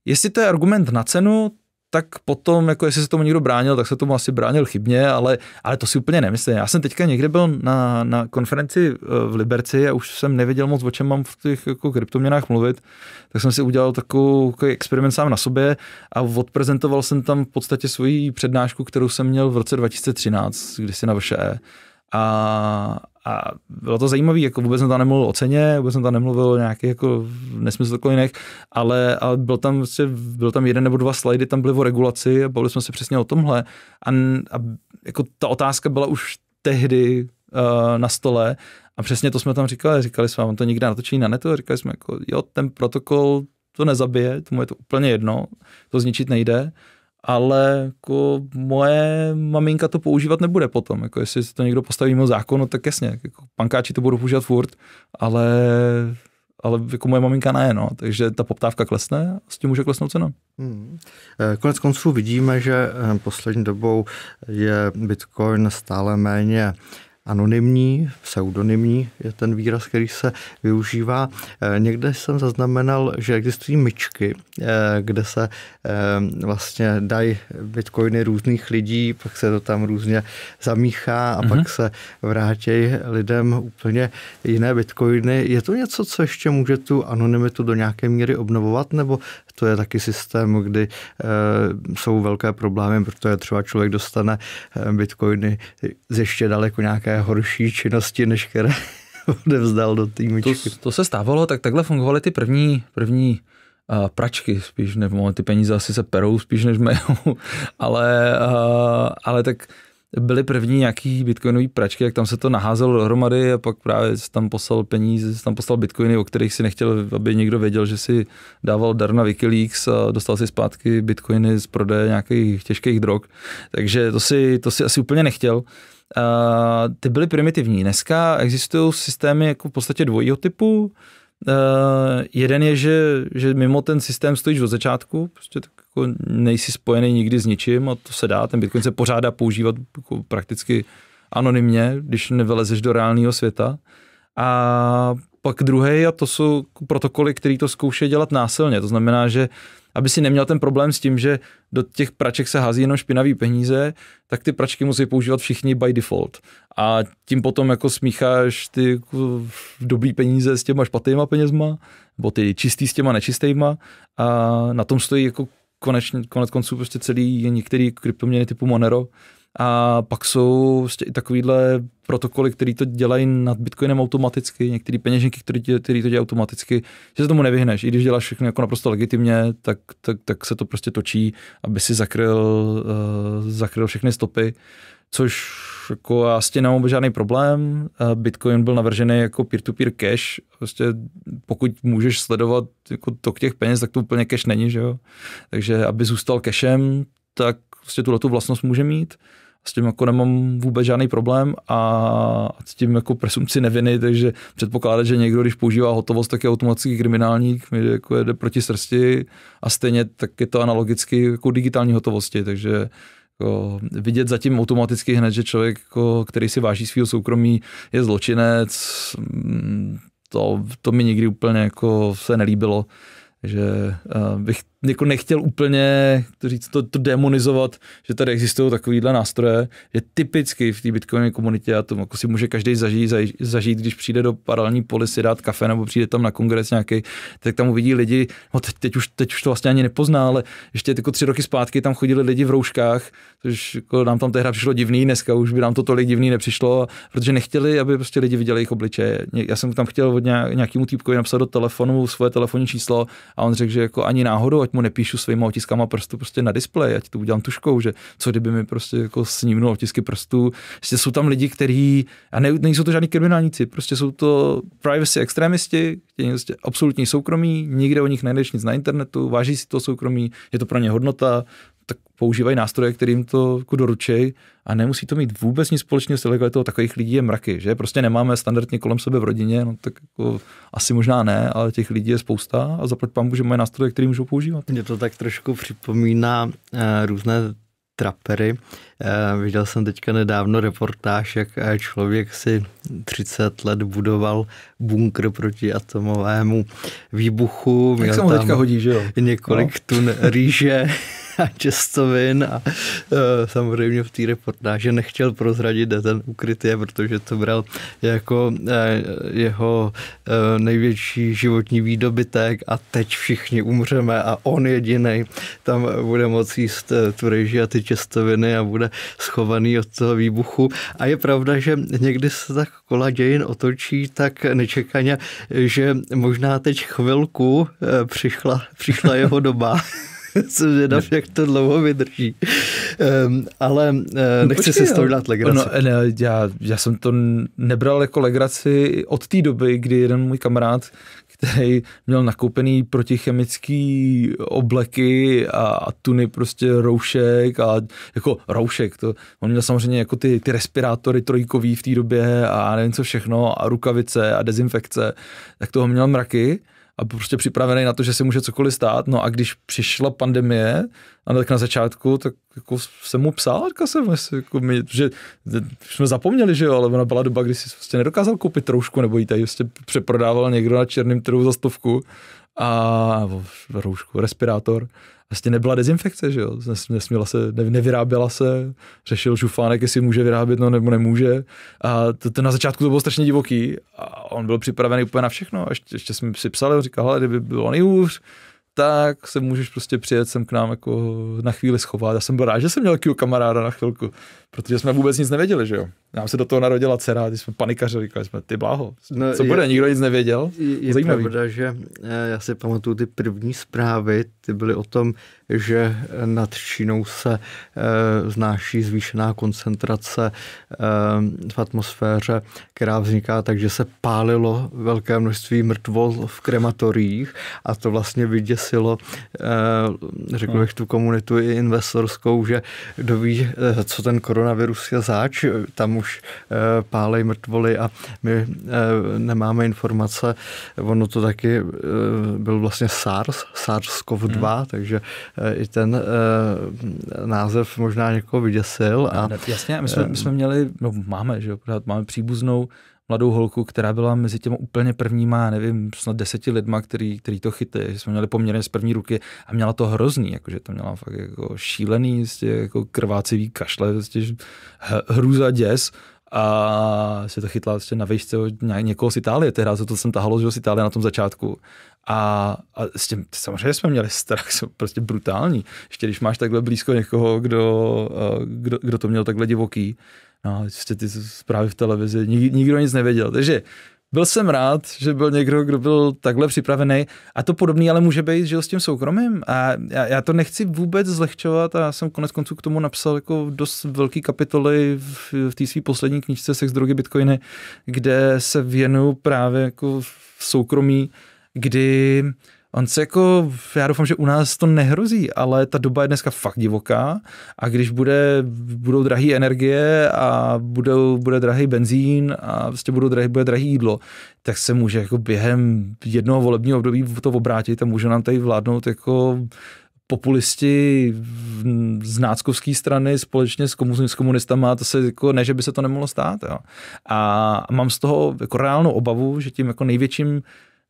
[SPEAKER 2] Jestli to je argument na cenu, tak potom, jako jestli se tomu někdo bránil, tak se tomu asi bránil chybně, ale, ale to si úplně nemyslím. Já jsem teďka někde byl na, na konferenci eh, v Liberci a už jsem nevěděl moc, o čem mám v těch jako kryptoměnách mluvit, tak jsem si udělal takový jako, experiment sám na sobě a odprezentoval jsem tam v podstatě svoji přednášku, kterou jsem měl v roce 2013, kdysi na VŠE. E. A, a bylo to zajímavé, jako vůbec jsem tam nemluvil o ceně, vůbec jsem tam nemluvil o nějakých jako nesmysl kolinech, ale, ale byl, tam, vlastně, byl tam jeden nebo dva slidy, tam byly o regulaci a bavili jsme se přesně o tomhle. A, a jako ta otázka byla už tehdy uh, na stole a přesně to jsme tam říkali, říkali jsme, on to nikdy natočí na netu, říkali jsme jako, jo, ten protokol to nezabije, tomu je to úplně jedno, to zničit nejde, ale jako moje maminka to používat nebude potom. Jako jestli to někdo postaví mimo zákon, no tak jasně, jako pankáči to budou používat furt, ale, ale jako moje maminka
[SPEAKER 1] ne, no. Takže ta poptávka klesne a s tím může klesnout cena. Hmm. Eh, konec konců vidíme, že eh, poslední dobou je Bitcoin stále méně anonymní, pseudonymní je ten výraz, který se využívá. Eh, někde jsem zaznamenal, že existují myčky, eh, kde se eh, vlastně dají bitcoiny různých lidí, pak se to tam různě zamíchá a mm-hmm. pak mhm. se vrátí lidem úplně jiné bitcoiny. Je to něco, co ještě může tu anonymitu do nějaké míry obnovovat, nebo to je taky systém, kdy eh, jsou velké problémy, protože třeba člověk dostane eh, bitcoiny z ještě daleko nějaké horší činnosti, než které odevzdal do týmu. To,
[SPEAKER 2] to se stávalo, tak takhle fungovaly ty první, první a eh, pračky spíš, nebo ty peníze asi se perou spíš než mají, ale, ale tak byly první nějaký bitcoinový pračky, jak tam se to naházelo dohromady a pak právě tam poslal peníze, tam poslal bitcoiny, o kterých si nechtěl, aby někdo věděl, že si dával dar na Wikileaks a dostal si zpátky bitcoiny z prodeje nějakých těžkých drog. Takže to si, to si asi úplně nechtěl. A ty byly primitivní. Dneska existují systémy jako v podstatě dvojího typu. Uh, jeden je, že, že mimo ten systém stojíš od začátku, prostě tak jako nejsi spojený nikdy s ničím a to se dá, ten Bitcoin se dá používat jako prakticky anonymně, když nevelezeš do reálného světa. A pak druhý, a to jsou protokoly, které to zkouší dělat násilně. To znamená, že aby si neměl ten problém s tím, že do těch praček se hází jenom špinavý peníze, tak ty pračky musí používat všichni by default. A tím potom jako smícháš ty jako dobrý peníze s těma špatnýma penězma, nebo ty čistý s těma nečistýma a na tom stojí jako konečně, konec konců prostě celý některý kryptoměny typu Monero, a pak jsou prostě i takovýhle protokoly, které to dělají nad Bitcoinem automaticky, některé peněženky, které to dělají automaticky, že se tomu nevyhneš. I když děláš všechno jako naprosto legitimně, tak, tak, tak se to prostě točí, aby si zakryl, uh, zakryl všechny stopy což jako já s tím nemám žádný problém. Bitcoin byl navržený jako peer-to-peer cash. Prostě pokud můžeš sledovat jako tok těch peněz, tak to úplně cash není, že jo. Takže aby zůstal cashem, tak prostě tuhle tu vlastnost může mít. S tím jako nemám vůbec žádný problém a s tím jako presumci neviny, takže předpokládat, že někdo, když používá hotovost, tak je automatický kriminálník, jako jede proti srsti a stejně tak je to analogicky jako digitální hotovosti, takže jako vidět zatím automaticky hned, že člověk, jako, který si váží svého soukromí, je zločinec, mm, to, to mi nikdy úplně jako se nelíbilo, že eh, bych jako nechtěl úplně to říct, to, to demonizovat, že tady existují takovýhle nástroje, je typicky v té bitcoinové komunitě a to jako si může každý zažít, zažít, zažít, když přijde do paralelní polisy dát kafe nebo přijde tam na kongres nějaký, tak tam uvidí lidi, no teď, teď, už, teď už to vlastně ani nepozná, ale ještě jako tři roky zpátky tam chodili lidi v rouškách, což jako nám tam tehdy přišlo divný, dneska už by nám to tolik divný nepřišlo, protože nechtěli, aby prostě lidi viděli jejich obličeje. Já jsem tam chtěl od nějakému týpkovi napsat do telefonu svoje telefonní číslo a on řekl, že jako ani náhodou, ať mu nepíšu svýma otiskama prstů prostě na displej, ať to udělám tuškou, že co kdyby mi prostě jako snímnul otisky prstů. Prostě jsou tam lidi, kteří, a ne, nejsou to žádní kriminálníci, prostě jsou to privacy extremisti, kteří prostě absolutní soukromí, nikde o nich najdeš nic na internetu, váží si to soukromí, je to pro ně hodnota, tak používají nástroje, kterým to jako doručej a nemusí to mít vůbec nic společného s ilegalitou. Takových lidí je mraky, že? Prostě nemáme standardně kolem sebe v rodině, no tak jako
[SPEAKER 1] asi možná ne, ale těch lidí je spousta a zaplať pambu, že mají nástroje, které můžou používat. Mně to tak trošku připomíná uh, různé trapery, Eh, viděl jsem teďka nedávno reportáž, jak eh, člověk si 30 let budoval bunkr proti atomovému výbuchu. Měl jak se mu teďka hodí, že jo? Několik no. tun rýže a čestovin a eh, samozřejmě v té reportáži nechtěl prozradit ten je, protože to bral jako jeho největší životní výdobytek a teď všichni umřeme a on jediný tam bude moci jíst tu rýži a ty čestoviny a bude schovaný od toho výbuchu. A je pravda, že někdy se tak kola dějin otočí tak nečekaně, že možná teď chvilku eh, přišla, přišla jeho doba. Jsem zvědav, jak to dlouho vydrží. Um, ale uh, nechci Počkej, si z toho dát legraci. No,
[SPEAKER 2] ne, já, já jsem to nebral jako legraci od té doby, kdy jeden můj kamarád, který měl nakoupený protichemický obleky a tuny prostě roušek a jako roušek. To, on měl samozřejmě jako ty, ty respirátory trojkový v té době a nevím co všechno a rukavice a dezinfekce, tak toho měl mraky a prostě připravený na to, že se může cokoliv stát. No a když přišla pandemie, a tak na začátku, tak jako jsem mu psal, říkal jsem, jako my, že jsme zapomněli, že jo, ale ona byla doba, kdy si prostě nedokázal koupit troušku, nebo ji tady prostě přeprodával někdo na černém trhu za stovku a roušku, respirátor vlastně nebyla dezinfekce, že jo, nesměla se, nevyráběla se, řešil Žufánek, jestli může vyrábět, no nebo nemůže a to, to na začátku to bylo strašně divoký a on byl připravený úplně na všechno a ještě, ještě jsme si psali, říkal, kdyby bylo nejhůř, tak se můžeš prostě přijet sem k nám jako na chvíli schovat. Já jsem byl rád, že jsem měl takového kamaráda na chvilku, protože jsme vůbec nic nevěděli, že jo. Nám se do toho narodila dcera, když jsme panikařili, říkali jsme, ty bláho, no, co je, bude, nikdo
[SPEAKER 1] nic nevěděl. Je, je pravda, že eh, já si pamatuju ty první zprávy, ty byly o tom, že nad Čínou se eh, znáší zvýšená koncentrace eh, v atmosféře, která vzniká tak, že se pálilo velké množství mrtvol v krematoriích a to vlastně vyděsilo, eh, řekl bych, hmm. tu komunitu i investorskou, že doví, co ten koronavirus je záč, tam už pálej mrtvoly a my nemáme informace. Ono to taky byl vlastně SARS, SARS-CoV-2, hmm. takže i ten uh, název možná někoho vyděsil. A, ne, jasně, my jsme, my jsme měli,
[SPEAKER 2] no máme, že jo, máme příbuznou mladou holku, která byla mezi těmi úplně prvníma, nevím, snad deseti lidma, který, který to chytí, že jsme měli poměrně z první ruky a měla to hrozný, jakože to měla fakt jako šílený, jistě, jako krvácivý kašle, jistě, hrůza děs a se to chytla na výšce někoho z Itálie, tehdy se to jsem tahalo z Itálie na tom začátku. A, a s tím, samozřejmě jsme měli strach, jsou prostě brutální. Ještě když máš takhle blízko někoho, kdo, kdo, kdo to měl takhle divoký, no, prostě ty zprávy v televizi, nik, nikdo nic nevěděl. Takže byl jsem rád, že byl někdo, kdo byl takhle připravený. A to podobný ale může být, že s tím soukromým. A já, já to nechci vůbec zlehčovat a já jsem konec konců k tomu napsal jako dost velký kapitoly v, v té své poslední knížce Sex, drogy, bitcoiny, kde se věnuju právě jako v soukromí, kdy uh, On se jako, já doufám, že u nás to nehrozí, ale ta doba je dneska fakt divoká a když bude, budou drahé energie a budou, bude drahý benzín a vlastně budou drahý, bude drahý jídlo, tak se může jako během jednoho volebního období to obrátit a může nám tady vládnout jako populisti z náckovské strany společně s, komun, s komunistama, to se jako, ne, že by se to nemohlo stát. Jo. A mám z toho jako reálnou obavu, že tím jako největším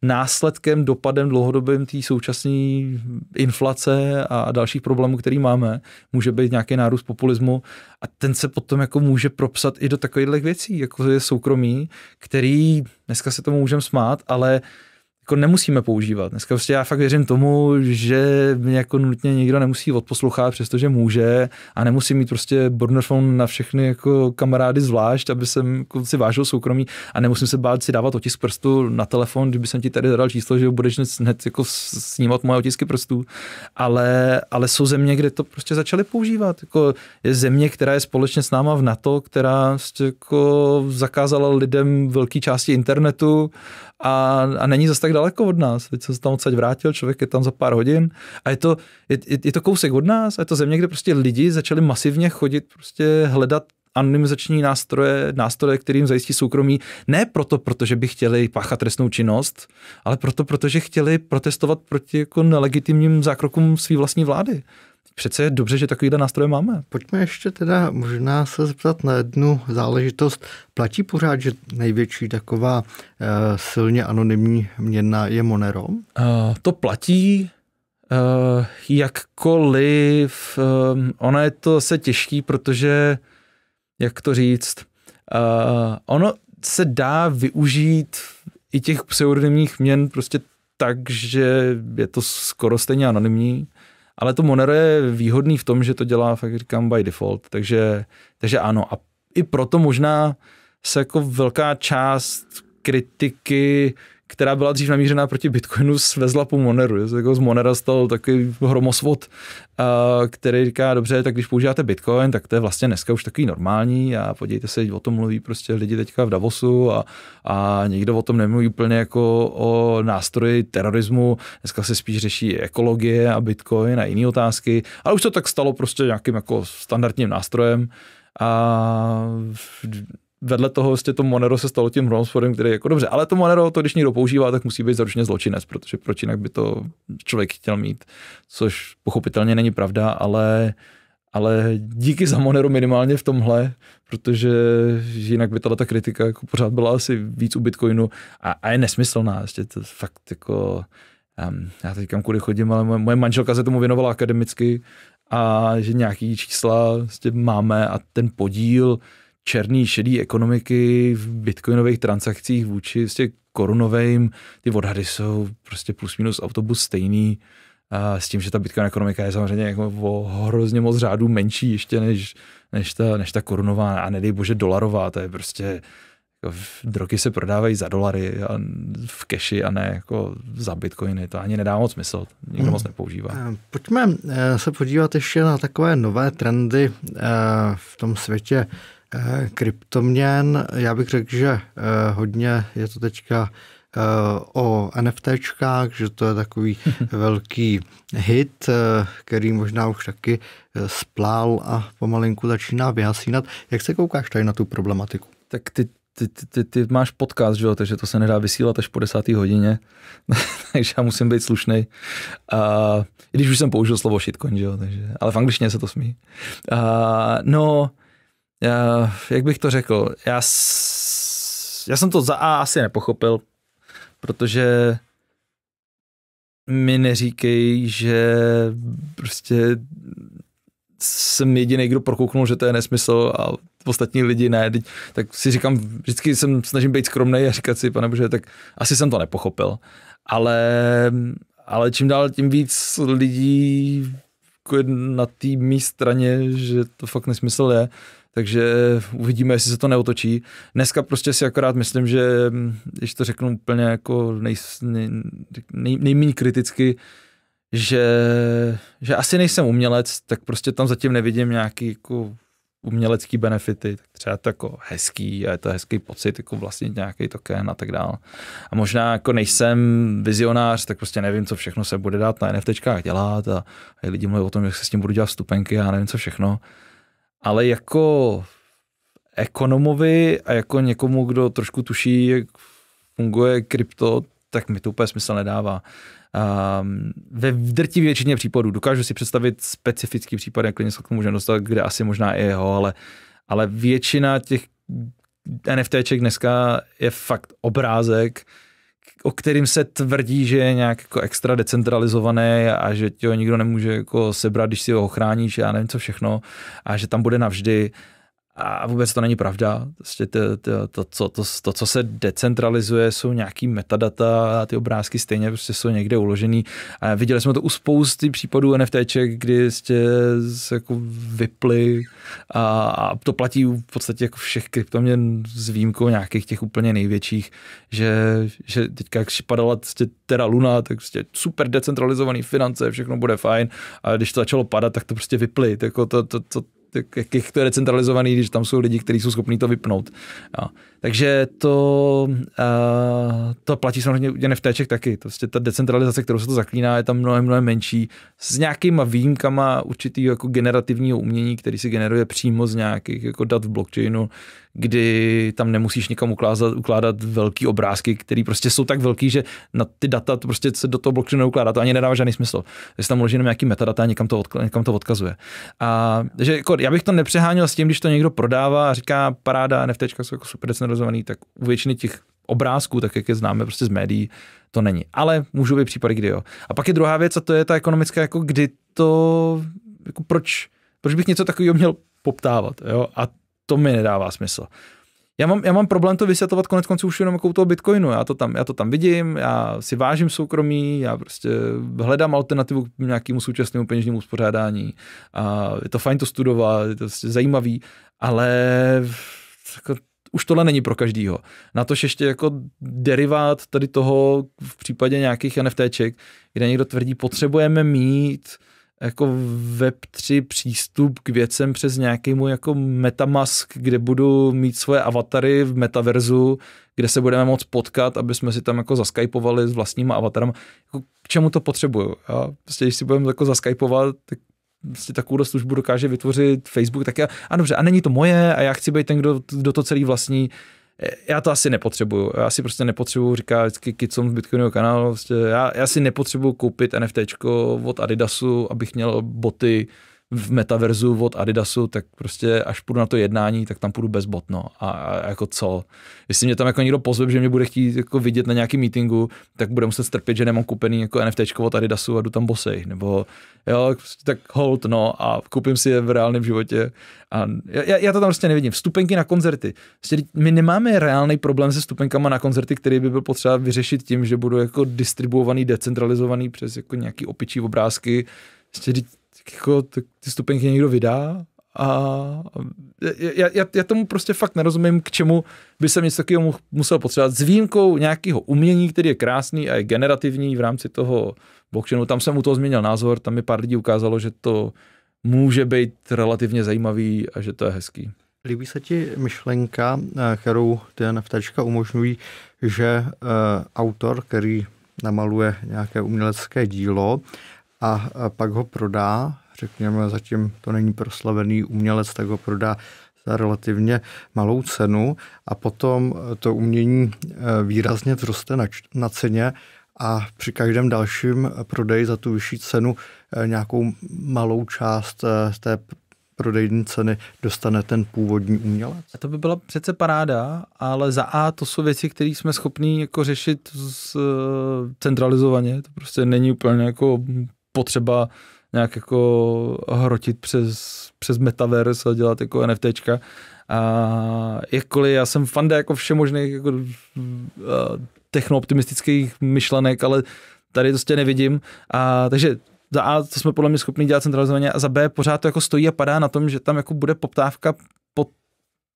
[SPEAKER 2] následkem, dopadem dlouhodobým té současné inflace a dalších problémů, který máme, může být nějaký nárůst populismu a ten se potom jako může propsat i do takových věcí, jako je soukromí, který dneska se tomu můžeme smát, ale uh, jako nemusíme používat. Dneska prostě já fakt věřím tomu, že mě jako nutně někdo nemusí odposlouchat, přestože může a nemusí mít prostě burner na všechny jako kamarády zvlášť, aby jsem jako si vážil soukromí a nemusím se bát si dávat otisk prstu na telefon, kdyby jsem ti tady zadal číslo, že budeš hned jako snímat moje otisky prstů. Ale, ale jsou země, kde to prostě začaly používat. Jako je země, která je společně s náma v NATO, která prostě jako zakázala lidem velké části internetu a, a není zase tak daleko od nás. Teď jsem se tam odsaď vrátil, člověk je tam za pár hodin a je to, je, je, je to kousek od nás a je to země, kde prostě lidi začali masivně chodit, prostě hledat anonymizační nástroje, nástroje, kterým zajistí soukromí, ne proto, protože by chtěli páchat trestnou činnost, ale proto, protože chtěli protestovat proti jako nelegitimním zákrokům své vlastní vlády přece je dobře, že takovýhle nástroje máme.
[SPEAKER 1] Pojďme ještě teda možná se zeptat na jednu záležitost. Platí pořád, že největší taková e, silně anonymní měna je Monero?
[SPEAKER 2] E, to platí, Uh, jakkoliv, um, ono je to se těžký, protože, jak to říct, uh, ono se dá využít i těch pseudonymních měn prostě tak, že je to skoro stejně anonymní ale to Monero je výhodný v tom, že to dělá, fakt říkám, by default, takže, takže ano. A i proto možná se jako velká část kritiky která byla dřív namířená proti Bitcoinu, svezla po Moneru. Jako z Monera stal takový hromosvod, který říká, dobře, tak když používáte Bitcoin, tak to je vlastně dneska už takový normální a podívejte se, o tom mluví prostě lidi teďka v Davosu a, a nikdo o tom nemluví úplně jako o nástroji terorismu. Dneska se spíš řeší ekologie a Bitcoin a jiné otázky, ale už to tak stalo prostě nějakým jako standardním nástrojem a vedle toho vlastně to Monero se stalo tím Romsfordem, který je jako dobře, ale to Monero, to když někdo používá, tak musí být zaručně zločinec, protože proč jinak by to člověk chtěl mít, což pochopitelně není pravda, ale ale díky za Monero minimálně v tomhle, protože jinak by tato kritika jako pořád byla asi víc u Bitcoinu a, a je nesmyslná, vlastně to fakt jako, um, já teď kam kudy chodím, ale moje, moje manželka se tomu věnovala akademicky a že nějaký čísla vlastně máme a ten podíl černý, šedý ekonomiky v bitcoinových transakcích vůči vlastně korunovým, ty odhady jsou prostě plus minus autobus stejný, a s tím, že ta bitcoin ekonomika je samozřejmě jako o hrozně moc řádů menší ještě než, než, ta, než ta korunová a nedej bože dolarová, to je prostě jako drogy se prodávají za dolary a v keši a ne jako za bitcoiny. To ani nedá moc smysl, nikdo hmm. moc nepoužívá. Eh,
[SPEAKER 1] pojďme eh, se podívat ještě na takové nové trendy eh, v tom světě Eh, kryptoměn. Já bych řekl, že eh, hodně je to teďka eh, o NFTčkách, že to je takový velký hit, který možná už taky splál a pomalinku začíná vyhasínat. Jak se koukáš tady na tu problematiku? Tak ty ty, ty, ty, ty máš podcast, že jo, takže to se nedá vysílat až po desáté hodině,
[SPEAKER 2] takže já musím být slušný. A i když už jsem použil slovo shitcoin, že jo, takže, ale v angličtině se to smí. A, no, já, jak bych to řekl, já, já jsem to za A asi nepochopil, protože mi neříkej, že prostě jsem jediný, kdo prokouknul, že to je nesmysl a ostatní lidi ne, tak si říkám, vždycky jsem snažím být skromný a říkat si, pane bože, tak asi jsem to nepochopil, ale, ale čím dál tím víc lidí jako na té mý straně, že to fakt nesmysl je, takže eh, uvidíme, jestli se to neotočí. Dneska prostě si akorát myslím, že, mm, když to řeknu úplně jako nej, nej, nej, nejméně kriticky, že, že asi nejsem umělec, tak prostě tam zatím nevidím nějaký jako umělecký benefity, tak třeba to jako hezký a je to hezký pocit jako vlastně nějaký token a tak dál. A možná jako nejsem vizionář, tak prostě nevím, co všechno se bude dát na NFTčkách dělat a, a lidi mluví o tom, jak se s tím budu dělat vstupenky a nevím, co všechno ale jako ekonomovi a jako někomu, kdo trošku tuší, jak funguje krypto, tak mi to úplně smysl nedává. Um, ve drtivé většině případů dokážu si představit specifický případ, jak klidně se k tomu můžeme dostat, kde asi možná i jeho, ale, ale většina těch NFTček dneska je fakt obrázek, o kterým se tvrdí, že je nějak jako extra decentralizovaný a že tě ho nikdo nemůže jako sebrat, když si ho ochráníš, já nevím co všechno, a že tam bude navždy. A vůbec to není pravda. Vlastně to, to, to, to, to, to, co se decentralizuje, jsou nějaký metadata, ty obrázky stejně prostě jsou někde uložený. A viděli jsme to u spousty případů NFTček, kdy jste prostě se jako vyply a, a to platí v podstatě jako všech kryptoměn s výjimkou nějakých těch úplně největších, že, že teďka jak padala vlastně prostě teda Luna, tak prostě super decentralizovaný finance, všechno bude fajn. A když to začalo padat, tak to prostě vyply. Jako to, to, to, tak jak to je decentralizovaný, když tam jsou lidi, kteří jsou schopní to vypnout. Jo. Takže to, uh, to platí samozřejmě u NFTček taky. To vlastně ta decentralizace, kterou se to zaklíná, je tam mnohem, mnohem menší. S nějakýma výjimkama určitýho jako generativního umění, který si generuje přímo z nějakých jako dat v blockchainu, kdy tam nemusíš nikomu ukládat, ukládat velký obrázky, které prostě jsou tak velký, že na ty data to prostě se do toho blockchainu neukládá, to ani nedává žádný smysl. Takže tam uloží jenom nějaký metadata a někam to, odkl, někam to odkazuje. A, že jako, já bych to nepřeháněl s tím, když to někdo prodává a říká paráda, NFT jsou jako super decentralizovaný, tak u většiny těch obrázků, tak jak je známe prostě z médií, to není. Ale můžu být případy, kdy jo. A pak je druhá věc, a to je ta ekonomická, jako kdy to, jako proč, proč bych něco takového měl poptávat. Jo? A to mi nedává smysl. Já mám, já mám problém to vysvětlovat konec konců už jenom jako u toho Bitcoinu. Já to, tam, já to tam vidím, já si vážím soukromí, já prostě hledám alternativu k nějakému současnému peněžnímu uspořádání. A je to fajn to studovat, je to prostě zajímavý, ale jako, už tohle není pro každýho. Na to ještě jako derivát tady toho v případě nějakých NFTček, kde někdo tvrdí, potřebujeme mít jako Web3 přístup k věcem přes nějaký můj jako metamask, kde budu mít svoje avatary v metaverzu, kde se budeme moc potkat, aby jsme si tam jako zaskypovali s vlastníma avatarama. Jako, k čemu to potřebuju? Já, prostě, když si budeme jako zaskypovat, tak prostě takovou službu dokáže vytvořit Facebook, tak já, a dobře, a není to moje a já chci být ten, kdo, kdo to celý vlastní já to asi nepotřebuju. Já si prostě nepotřebuju, říká vždycky kicom z Bitcoinového kanálu, prostě já, já si nepotřebuju koupit NFT od Adidasu, abych měl boty, v metaverzu od Adidasu, tak prostě až půjdu na to jednání, tak tam půjdu bez bot, no. A, a jako co? Jestli mě tam jako někdo pozve, že mě bude chtít jako vidět na nějaký meetingu, tak bude muset strpět, že nemám koupený jako NFT od Adidasu a jdu tam bosej, nebo jo, prostě tak hold, no a koupím si je v reálném životě. A já, já to tam prostě nevidím. Vstupenky na koncerty. Prostě my nemáme reálný problém se stupenkama na koncerty, který by byl potřeba vyřešit tím, že budou jako distribuovaný, decentralizovaný přes jako nějaký opičí obrázky. Prostě jako ty, stupenky někdo vydá a já, já, já tomu prostě fakt nerozumím, k čemu by se něco takového musel potřebovat. S výjimkou nějakého umění, který je krásný a je generativní v rámci toho blockchainu. Tam jsem u toho změnil názor, tam mi pár lidí ukázalo, že to může být relativně zajímavý a že to je hezký.
[SPEAKER 1] Líbí se ti myšlenka, eh, kterou ty NFTčka umožňují, že eh, autor, který namaluje nějaké umělecké dílo a pak ho prodá, řekněme, zatím to není proslavený umělec, tak ho prodá za relativně malou cenu a potom to umění e, výrazně vzroste na, na ceně a při každém dalším prodeji za tu vyšší cenu e, nějakou malou část e, té prodejní ceny dostane ten původní umělec.
[SPEAKER 2] A to by byla přece paráda, ale za A to jsou věci, které jsme schopni jako řešit z, centralizovaně. To prostě není úplně jako potřeba nějak jako hrotit přes, přes metaverse a dělat jako NFTčka. A jakkoliv já jsem fanda jako všemožných jako, eh, technooptimistických myšlenek, ale tady to stejně prostě nevidím. A, takže za A, to jsme podle mě schopni dělat centralizovaně, a za B, pořád to jako stojí a padá na tom, že tam jako bude poptávka po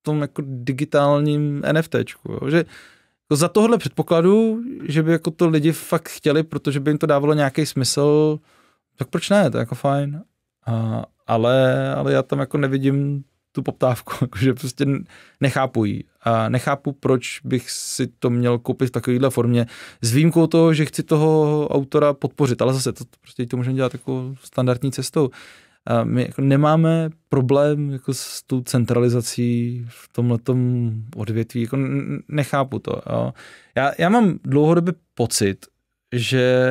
[SPEAKER 2] tom jako digitálním NFTčku, jo? že jako za tohle předpokladu, že by jako to lidi fakt chtěli, protože by jim to dávalo nějaký smysl, tak proč ne, to je jako fajn. A, ale, ale já tam jako nevidím tu poptávku, že prostě nechápu jí. A nechápu, proč bych si to měl koupit v takovéhle formě, s výjimkou toho, že chci toho autora podpořit, ale zase to prostě to můžeme dělat jako standardní cestou. A my jako nemáme problém jako s tou centralizací v tomhle odvětví, jako nechápu to. Jo. Já, já mám dlouhodobě pocit, že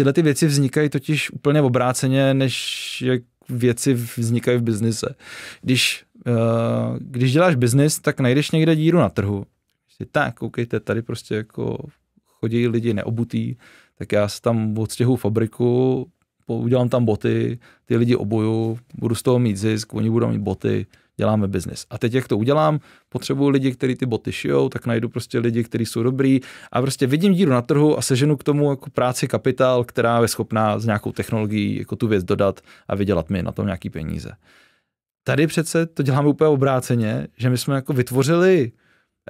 [SPEAKER 2] Tyhle ty věci vznikají totiž úplně obráceně, než jak věci vznikají v biznise. Když, eh, když děláš biznis, tak najdeš někde díru na trhu. Jsi, tak, koukejte, tady prostě jako chodí lidi neobutí, tak já se tam odstěhu fabriku, udělám tam boty, ty lidi obuju, budu z toho mít zisk, oni budou mít boty děláme biznis. A teď, jak to udělám, potřebuju lidi, kteří ty boty šijou, tak najdu prostě lidi, kteří jsou dobrý a prostě vidím díru na trhu a seženu k tomu jako práci kapitál, která je schopná s nějakou technologií jako tu věc dodat a vydělat mi na tom nějaký peníze. Tady přece to děláme úplně obráceně, že my jsme jako vytvořili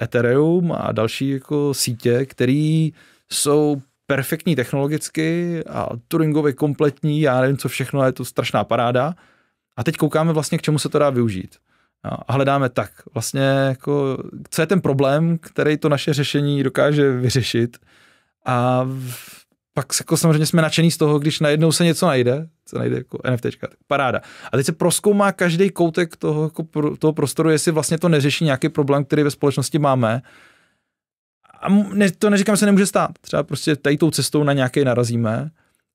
[SPEAKER 2] Ethereum a další jako sítě, které jsou perfektní technologicky a Turingově kompletní, já nevím co všechno, je to strašná paráda. A teď koukáme vlastně, k čemu se to dá využít. A hledáme tak vlastně, jako, co je ten problém, který to naše řešení dokáže vyřešit. A pak jako samozřejmě jsme nadšení z toho, když najednou se něco najde, se najde jako NFT, tak paráda. A teď se proskoumá každý koutek toho, jako, toho prostoru, jestli vlastně to neřeší nějaký problém, který ve společnosti máme. A ne, to neříkám, že se nemůže stát. Třeba prostě tady tou cestou na nějaký narazíme,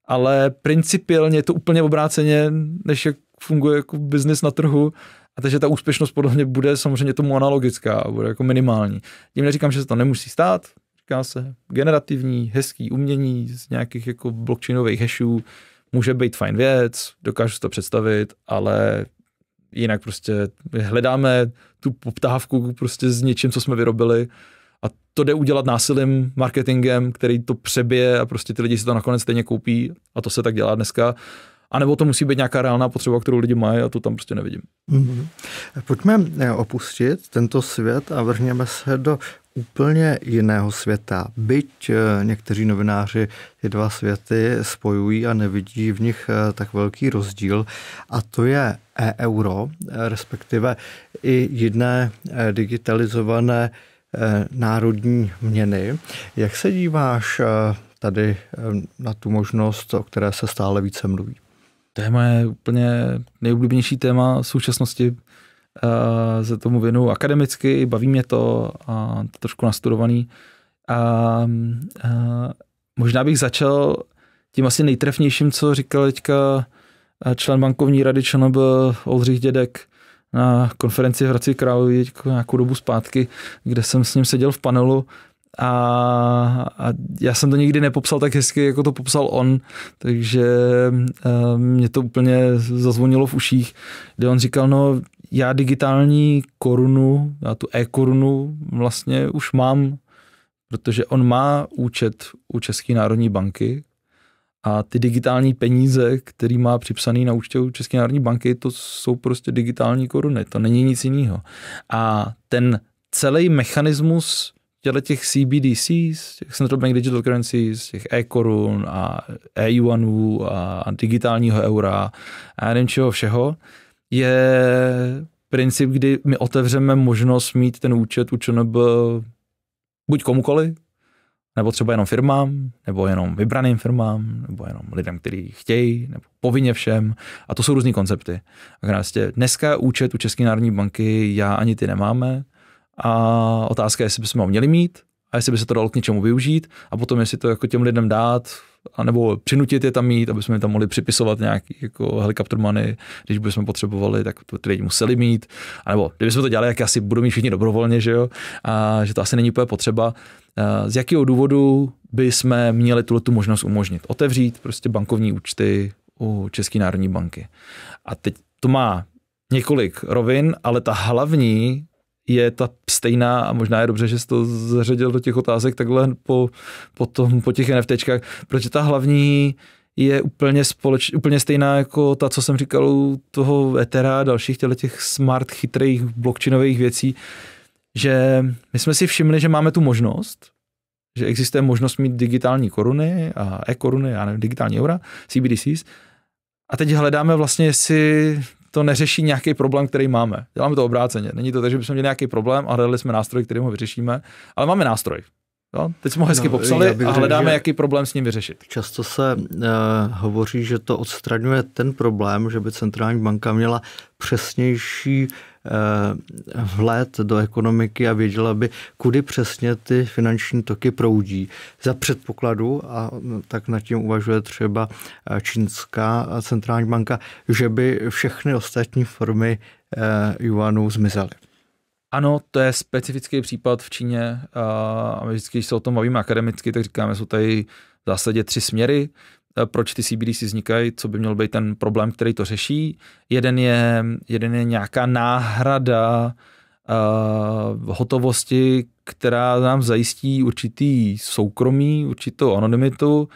[SPEAKER 2] ale principiálně je to úplně obráceně, než jak funguje jako biznis na trhu a takže ta úspěšnost podle mě bude samozřejmě tomu analogická, bude jako minimální. Tím neříkám, že se to nemusí stát, říká se generativní, hezký umění z nějakých jako blockchainových hashů, může být fajn věc, dokážu si to představit, ale jinak prostě hledáme tu poptávku prostě s něčím, co jsme vyrobili a to jde udělat násilím, marketingem, který to přebije a prostě ty lidi si to nakonec stejně koupí a to se tak dělá dneska a nebo to musí být nějaká reálná potřeba, kterou lidi mají a to tam prostě nevidím.
[SPEAKER 1] Mm-hmm. Pojďme eh, opustit tento svět a vrhněme se do úplně jiného světa. Byť eh, někteří novináři ty dva světy spojují a nevidí v nich eh, tak velký rozdíl, a to je e-euro, respektive i jiné digitalizované národní měny. Jak se díváš tady na tu možnost, o které se stále více mluví? To je moje
[SPEAKER 2] úplně nejoblíbenější téma v současnosti. Uh, eh, se tomu věnu akademicky, baví mě to a uh, trošku nastudovaný. A, uh, možná bych začal tím asi nejtrefnějším, co říkal teďka eh, člen bankovní rady ČNB Oldřich Dědek na konferenci v Hradci Králové nějakou dobu zpátky, kde jsem s ním seděl v panelu a, a já jsem to nikdy nepopsal tak hezky, jako to popsal on, takže uh, mě to úplně zazvonilo v uších, kde on říkal, no já digitální korunu, já tu e-korunu vlastně už mám, protože on má účet u České národní banky a ty digitální peníze, který má připsaný na účtu České národní banky, to jsou prostě digitální koruny, to není nic jiného. A ten celý mechanismus těchto těch CBDCs, těch Central Bank Digital Currencies, těch e-korun a e a digitálního eura a nevím čeho všeho, je princip, kdy my otevřeme možnost mít ten účet u ČNB buď komukoli, nebo třeba jenom firmám, nebo jenom vybraným firmám, nebo jenom lidem, kteří chtějí, nebo povinně všem. A to jsou různé koncepty. A prostě dneska účet u České národní banky já ani ty nemáme. A otázka je, jestli bychom ho měli mít a jestli by se to dalo k něčemu využít a potom jestli to jako těm lidem dát anebo přinutit je tam mít, aby jsme tam mohli připisovat nějaký jako helikoptermany, když bychom potřebovali, tak to ty lidi museli mít. A nebo kdyby jsme to dělali, jak asi budou mít všichni dobrovolně, že jo, a že to asi není úplně potřeba. Z jakého důvodu by jsme měli tuhle tu možnost umožnit? Otevřít prostě bankovní účty u České národní banky. A teď to má několik rovin, ale ta hlavní je ta stejná a možná je dobře, že jsi to zařadil do těch otázek takhle po, po, tom, po těch NFTčkách, protože ta hlavní je úplně, společ, úplně stejná jako ta, co jsem říkal u toho Ethera a dalších těch smart, chytrých blockchainových věcí, že my jsme si všimli, že máme tu možnost, že existuje možnost mít digitální koruny a e-koruny, já nevím, digitální eura, CBDCs, a teď hledáme vlastně, jestli to neřeší nějaký problém, který máme. Děláme to obráceně. Není to tak, že bychom měli nějaký problém a hledali jsme nástroj, kterým ho vyřešíme, ale máme nástroj. Jo? Teď jsme ho hezky no, popsali a hledáme, řek, jaký
[SPEAKER 1] problém s ním vyřešit. Často se uh, hovoří, že to odstraňuje ten problém, že by centrální banka měla přesnější uh, Eh, vhled do ekonomiky a věděla by, kudy přesně ty finanční toky proudí. Za předpokladu, a tak nad tím uvažuje třeba eh, čínská centrální banka, že by všechny ostatní formy juanů eh, zmizely. Ano,
[SPEAKER 2] to je specifický případ v Číně a my vždycky, když se o tom bavíme akademicky, tak říkáme, jsou tady v zásadě tři směry. Eh, proč ty CBDC vznikají, co by měl být ten problém, který to řeší. Jeden je, jeden je nějaká náhrada uh, hotovosti, která nám zajistí určitý soukromí, určitou anonymitu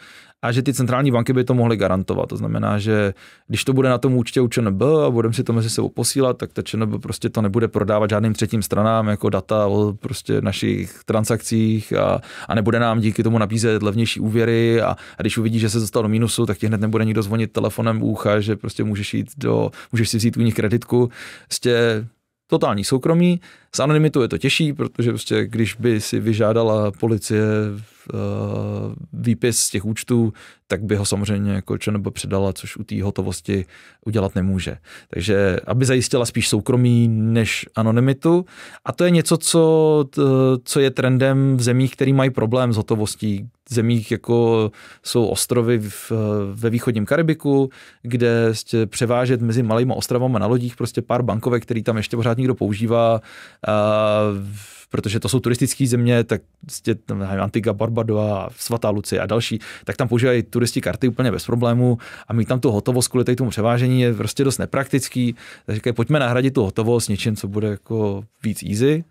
[SPEAKER 2] a že ty centrální banky by to mohly garantovat. To znamená, že když to bude na tom účtě u ČNB a budeme si to mezi sebou posílat, tak ta ČNB prostě to nebude prodávat žádným třetím stranám jako data o prostě našich transakcích a, a nebude nám díky tomu nabízet levnější úvěry a, a když uvidí, že se dostal do mínusu, tak ti hned nebude nikdo zvonit telefonem ucha, že prostě můžeš jít do, můžeš si vzít u nich kreditku. Prostě totální soukromí. S anonymitou je to těžší, protože prostě když by si vyžádala policie Eh, výpis z těch účtů, tak by ho samozřejmě jako nebo předala, což u té hotovosti udělat nemůže. Takže aby zajistila spíš soukromí než anonymitu. A to je něco, co, co je trendem v zemích, které mají problém s hotovostí, zemích, jako jsou ostrovy v, ve východním Karibiku, kde prostě převážet mezi malýma ostrovama na lodích prostě pár bankovek, který tam ještě pořád někdo používá, a, protože to jsou turistické země, tak prostě, nevím, Antigua, Barbadoa, Svatá Lucie a další, tak tam používají turisti karty úplně bez problémů a mít tam tu hotovost kvůli tomu převážení je prostě dost nepraktický. Takže říkají, pojďme nahradit tu hotovost něčím, co bude jako víc easy.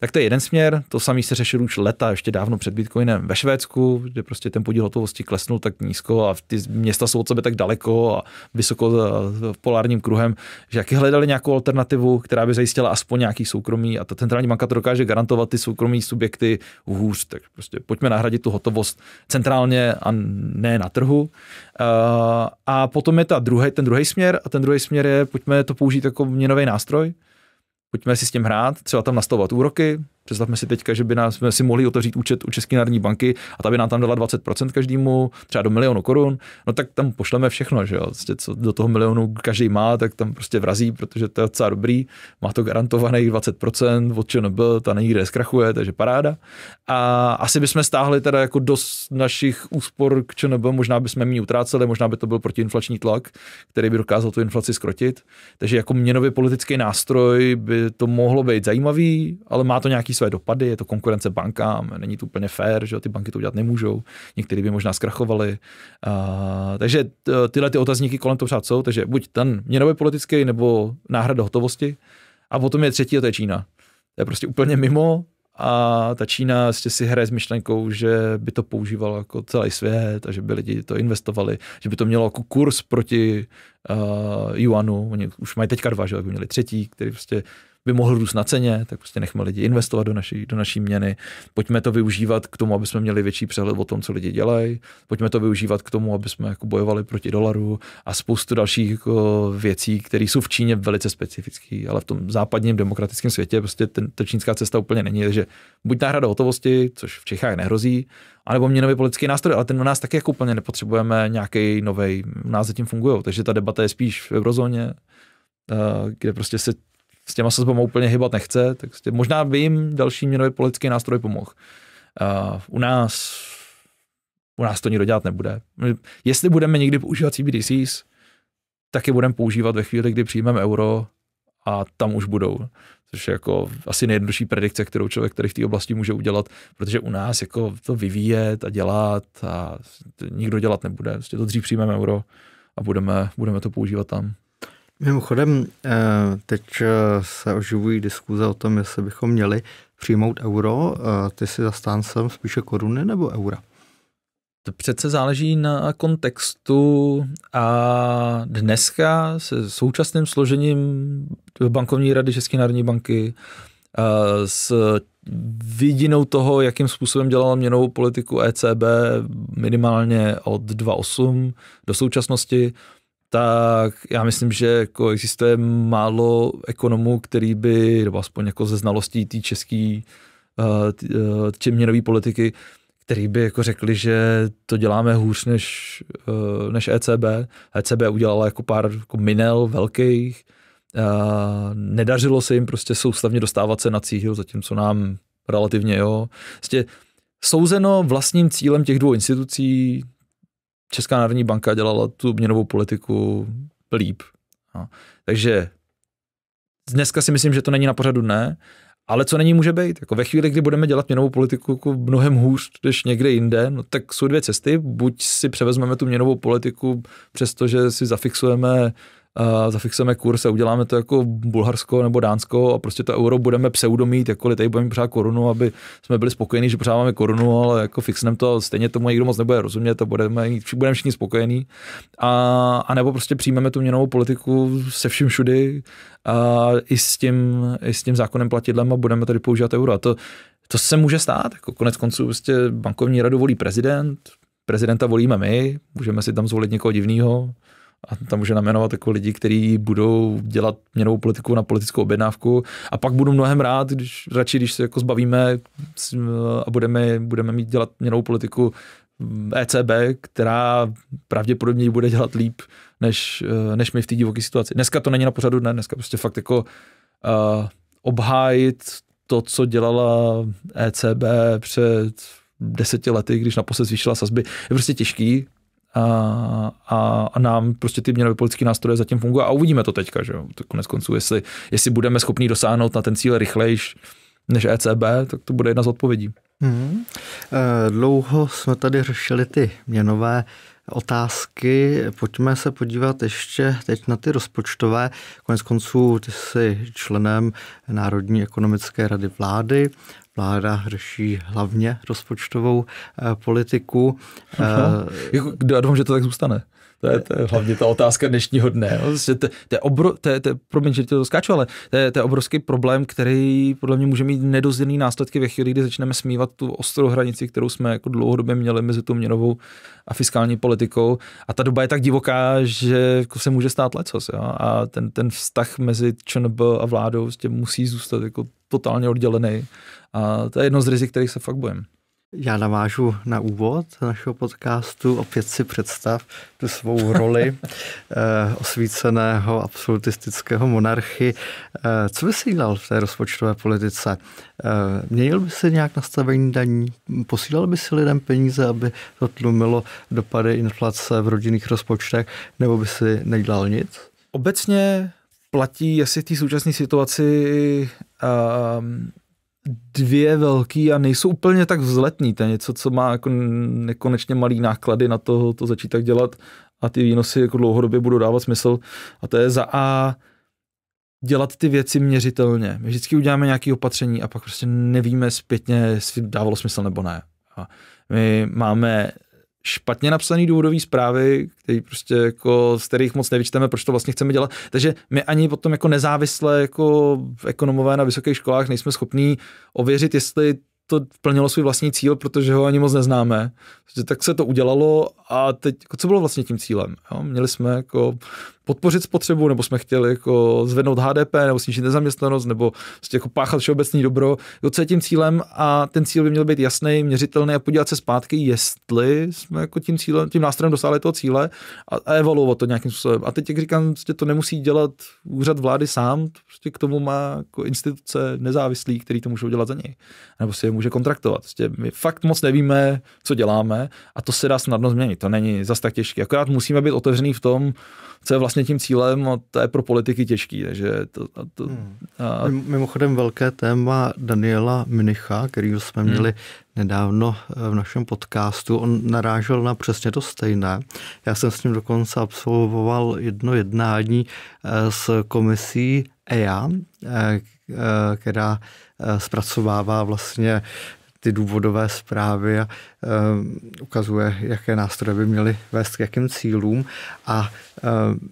[SPEAKER 2] Tak to je jeden směr, to samý se řešil už leta, ještě dávno před Bitcoinem ve Švédsku, kde prostě ten podíl hotovosti klesnul tak nízko a ty města jsou od sebe tak daleko a vysoko eh, polárním kruhem, že jak hledali nějakou alternativu, která by zajistila aspoň nějaký soukromí a ta centrální banka to dokáže garantovat ty soukromí subjekty hůř, tak prostě pojďme nahradit tu hotovost centrálně a ne na trhu. Eh, a potom je ta druhý, ten druhý směr a ten druhý směr je, pojďme to použít jako měnový nástroj, pojďme si s tím hrát, třeba tam nastavovat úroky, Představme si teďka, že by nás, jsme si mohli otevřít účet u České národní banky a ta by nám tam dala 20% každému, třeba do milionu korun, no tak tam pošleme všechno, že jo? Vlastně, co do toho milionu každý má, tak tam prostě vrazí, protože to je docela dobrý, má to garantované 20%, od byl, ta nikde zkrachuje, takže paráda. A asi bychom stáhli teda jako dost našich úspor k nebyl, možná bychom méně utráceli, možná by to byl protiinflační tlak, který by dokázal tu inflaci skrotit. Takže jako měnově politický nástroj by to mohlo být zajímavý, ale má to nějaký své dopady, je to konkurence bankám, není to úplně fair, že ty banky to udělat nemůžou, někteří by možná zkrachovali. A, takže tyhle ty otazníky kolem toho jsou, takže buď ten měnový politický nebo náhrada hotovosti. A potom je třetí a to je Čína. To je prostě úplně mimo, a ta Čína prostě si hraje s myšlenkou, že by to používalo jako celý svět a že by lidi to investovali, že by to mělo jako kurz proti uh, Yuanu. Oni už mají teďka dva, že by měli třetí, který prostě by mohl růst na ceně, tak prostě nechme lidi investovat do naší, do naší měny. Pojďme to využívat k tomu, aby jsme měli větší přehled o tom, co lidi dělají. Pojďme to využívat k tomu, aby jsme jako bojovali proti dolaru a spoustu dalších jako věcí, které jsou v Číně velice specifické, ale v tom západním demokratickém světě prostě ten, ta čínská cesta úplně není. Takže buď náhrada hotovosti, což v Čechách nehrozí, anebo měnový politický nástroj, ale ten u nás taky jako úplně nepotřebujeme nějaký nový, u nás zatím fungují. Takže ta debata je spíš v eurozóně, eh, kde prostě se s těma sazbama úplně hybat nechce, tak tě, možná by jim další měnový politický nástroj pomohl. Uh, u nás u nás to nikdo dělat nebude. Jestli budeme někdy používat CBDCs, tak je budeme používat ve chvíli, kdy přijmeme euro a tam už budou. Což je jako asi nejjednodušší predikce, kterou člověk tady v té oblasti může udělat, protože u nás jako to vyvíjet a dělat a
[SPEAKER 1] nikdo dělat nebude. Prostě to dřív přijmeme euro a budeme, budeme to používat tam. Mimochodem, eh, teď eh, se oživují diskuze o tom, jestli bychom měli přijmout euro. Eh, ty jsi zastáncem spíše koruny nebo eura?
[SPEAKER 2] To přece záleží na kontextu a dneska se současným složením bankovní rady České národní banky s vidinou toho, jakým způsobem dělala měnovou politiku ECB minimálně od 2.8 do současnosti, tak já myslím, že jako existuje málo ekonomů, který by, nebo aspoň jako ze znalostí té české uh, měnové politiky, který by jako řekli, že to děláme hůř než, uh, než ECB. ECB udělala jako pár jako minel velkých, uh, nedařilo se jim prostě soustavně dostávat se na cíl, zatímco nám relativně jo. Prostě souzeno vlastním cílem těch dvou institucí, Česká národní banka dělala tu měnovou politiku líp. No. Takže dneska si myslím, že to není na pořadu dne, ale co není, může být. Jako ve chvíli, kdy budeme dělat měnovou politiku jako mnohem hůř než někde jinde, no tak jsou dvě cesty. Buď si převezmeme tu měnovou politiku, přestože si zafixujeme uh, zafixujeme kurz a uděláme to jako Bulharsko nebo Dánsko a prostě to euro budeme pseudomít, jakkoliv tady budeme pořád korunu, aby jsme byli spokojení, že pořád máme korunu, ale jako fixneme to, stejně tomu nikdo moc nebude rozumět a budeme, budeme všichni spokojení. A, a nebo prostě přijmeme tu měnovou politiku se vším všudy a i s tím, i s tím zákonem platidlem a budeme tady používat euro. A to, to se může stát. Jako konec konců prostě bankovní radu volí prezident, prezidenta volíme my, můžeme si tam zvolit někoho divného, a tam může namenovat jako lidi, kteří budou dělat měnovou politiku na politickou objednávku a pak budu mnohem rád, když radši, když se jako zbavíme a budeme, budeme mít dělat měnovou politiku ECB, která pravděpodobně bude dělat líp, než, než my v té divoké situaci. Dneska to není na pořadu dne, dneska prostě fakt jako uh, obhájit to, co dělala ECB před deseti lety, když naposled zvýšila sazby, je prostě těžký, a, a, a nám prostě ty měnové politické nástroje zatím fungují a uvidíme to teďka, že jo. To konec konců, jestli, jestli budeme schopni dosáhnout na ten cíl rychlejš než
[SPEAKER 1] ECB, tak to bude jedna z odpovědí. Hmm. Eh, dlouho jsme tady řešili ty měnové otázky. Pojďme se podívat ještě teď na ty rozpočtové. Konec konců ty jsi členem Národní ekonomické rady vlády. Vláda řeší hlavně rozpočtovou eh, politiku. Eh, jako, já doufám, že to tak zůstane. To je, to je hlavně ta otázka dnešního dne. Vlastně to, to,
[SPEAKER 2] je obro, to, je, to je, promiň, že tě to skáču, ale to je, to je obrovský problém, který podle mě může mít nedozděný následky ve chvíli, kdy začneme smívat tu ostrou hranici, kterou jsme jako dlouhodobě měli mezi tou měnovou a fiskální politikou. A ta doba je tak divoká, že jako se může stát lecos. Jo? A ten, ten vztah mezi ČNB a vládou vlastně musí zůstat jako totálně oddělený.
[SPEAKER 1] A to je jedno z rizik, kterých se fakt bojím. Já navážu na úvod našeho podcastu. Opět si představ tu svou roli eh, osvíceného absolutistického monarchy. Eh, co by si dělal v té rozpočtové politice? Eh, měnil by si nějak nastavení daní? Posílal by si lidem peníze, aby to tlumilo dopady inflace v rodinných rozpočtech? Nebo by si nedělal nic?
[SPEAKER 2] Obecně platí, jestli v té současné situaci Eh, dvě velký a nejsou úplně tak vzletní To je něco, co má jako nekonečně malý náklady na to, to začít tak dělat a ty výnosy jako dlouhodobě budou dávat smysl. A to je za A dělat ty věci měřitelně. My vždycky uděláme nějaké opatření a pak prostě nevíme zpětně, jestli dávalo smysl nebo ne. A my máme špatně napsané důvodové zprávy, který prostě jako, z kterých moc nevyčteme, proč to vlastně chceme dělat. Takže my ani potom jako nezávisle jako ekonomové na vysokých školách nejsme schopní ověřit, jestli to plnilo svůj vlastní cíl, protože ho ani moc neznáme. tak se to udělalo a teď, jako co bylo vlastně tím cílem? Jo? Měli jsme jako podpořit spotřebu, nebo jsme chtěli jako zvednout HDP, nebo snížit nezaměstnanost, nebo prostě jako páchat všeobecný dobro. Jo, co je tím cílem? A ten cíl by měl být jasný, měřitelný a podívat se zpátky, jestli jsme jako tím cílem, tím nástrojem dosáhli toho cíle a, a evoluovat to nějakým způsobem. A teď, jak říkám, prostě to nemusí dělat úřad vlády sám, prostě k tomu má jako instituce nezávislí, který to můžou dělat za něj. Nebo si je může kontraktovat. Prostě my fakt moc nevíme, co děláme a to se dá snadno změnit. To není zas tak těžké. Akorát musíme být otevřený v tom, co je vlastně tím cílem a to je pro politiky těžký. Takže to, a to, hmm.
[SPEAKER 1] a... Mimochodem velké téma Daniela Minicha, který jsme hmm. měli nedávno eh, v našem podcastu. On narážel na přesně to stejné. Já jsem s ním dokonce absolvoval jedno jednání eh, s komisí EA, Eh, která eh, zpracovává vlastně ty důvodové zprávy a eh, ukazuje, jaké nástroje by měly vést k jakým cílům. A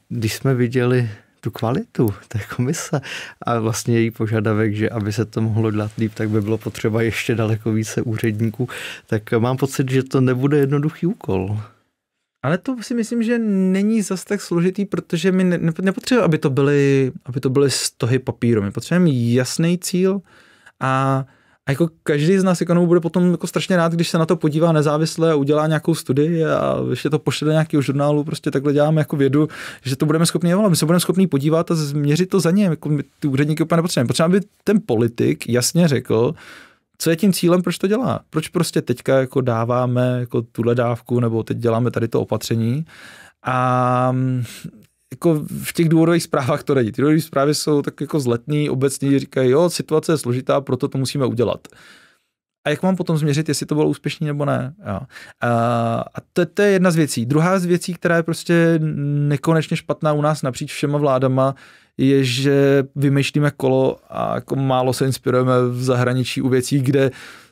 [SPEAKER 1] když jsme viděli tu kvalitu té komise a vlastně její požadavek, že aby se to mohlo dělat líp, tak by bylo potřeba ještě daleko více úředníků, tak mám pocit, že to nebude jednoduchý úkol. Ale to si myslím, že není zas tak složitý, protože my ne, nepotřebujeme, aby
[SPEAKER 2] to byly, aby to byly stohy papíru. My potřebujeme jasný cíl a, a jako každý z nás ekonomů bude potom jako strašně rád, když se na to podívá nezávisle a udělá nějakou studii a ještě to pošle do nějakého žurnálu, prostě takhle děláme jako vědu, že to budeme schopni, ale my se budeme schopni podívat a změřit to za něm. jako my, ty úředníky úplně nepotřebujeme. Potřebujeme, aby ten politik jasně řekl, co je tím cílem, proč to dělá? Proč prostě teďka jako dáváme jako tuhle dávku nebo teď děláme tady to opatření a mm, jako v těch důvodových zprávách to není. Ty důvodové zprávy jsou tak jako zletný, obecně říkají, jo, situace je složitá, proto to musíme udělat. A jak mám potom změřit, jestli to bylo úspěšný nebo ne? Jo. A, a to, to je jedna z věcí. Druhá z věcí, která je prostě nekonečně špatná u nás napříč všema vládama, je, že vymýšlíme kolo a jako málo se inspirujeme v zahraničí u věcí, kde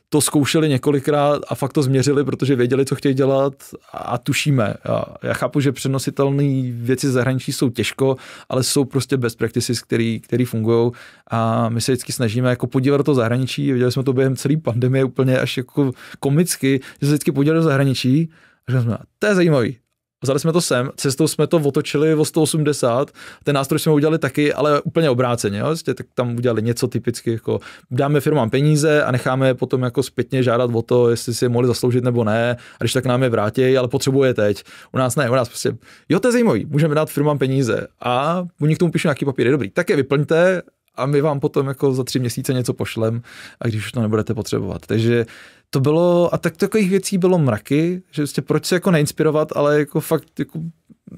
[SPEAKER 2] to zkoušeli několikrát a fakt to změřili, protože věděli, co chtějí dělat a tušíme. Já chápu, že přenositelné věci zahraničí jsou těžko, ale jsou prostě best practices, který, který fungují a my se vždycky snažíme jako podívat do toho zahraničí. Viděli jsme to během celé pandemie úplně až jako komicky, že se vždycky podívali do zahraničí a že jsme, to je zajímavý, vzali jsme to sem, cestou jsme to otočili o 180, ten nástroj jsme udělali taky, ale úplně obráceně, jo? Vlastně, tak tam udělali něco typicky, jako dáme firmám peníze a necháme potom jako zpětně žádat o to, jestli si je mohli zasloužit nebo ne, a když tak nám je vrátí, ale potřebuje teď. U nás ne, u nás prostě, jo, to je zajímavý, můžeme dát firmám peníze a u k tomu píšu nějaký papíry, dobrý, tak je vyplňte a my vám potom jako za tři měsíce něco pošlem a když už to nebudete potřebovat. Takže to bylo, a tak takových věcí bylo mraky, že prostě proč se jako neinspirovat, ale jako fakt jako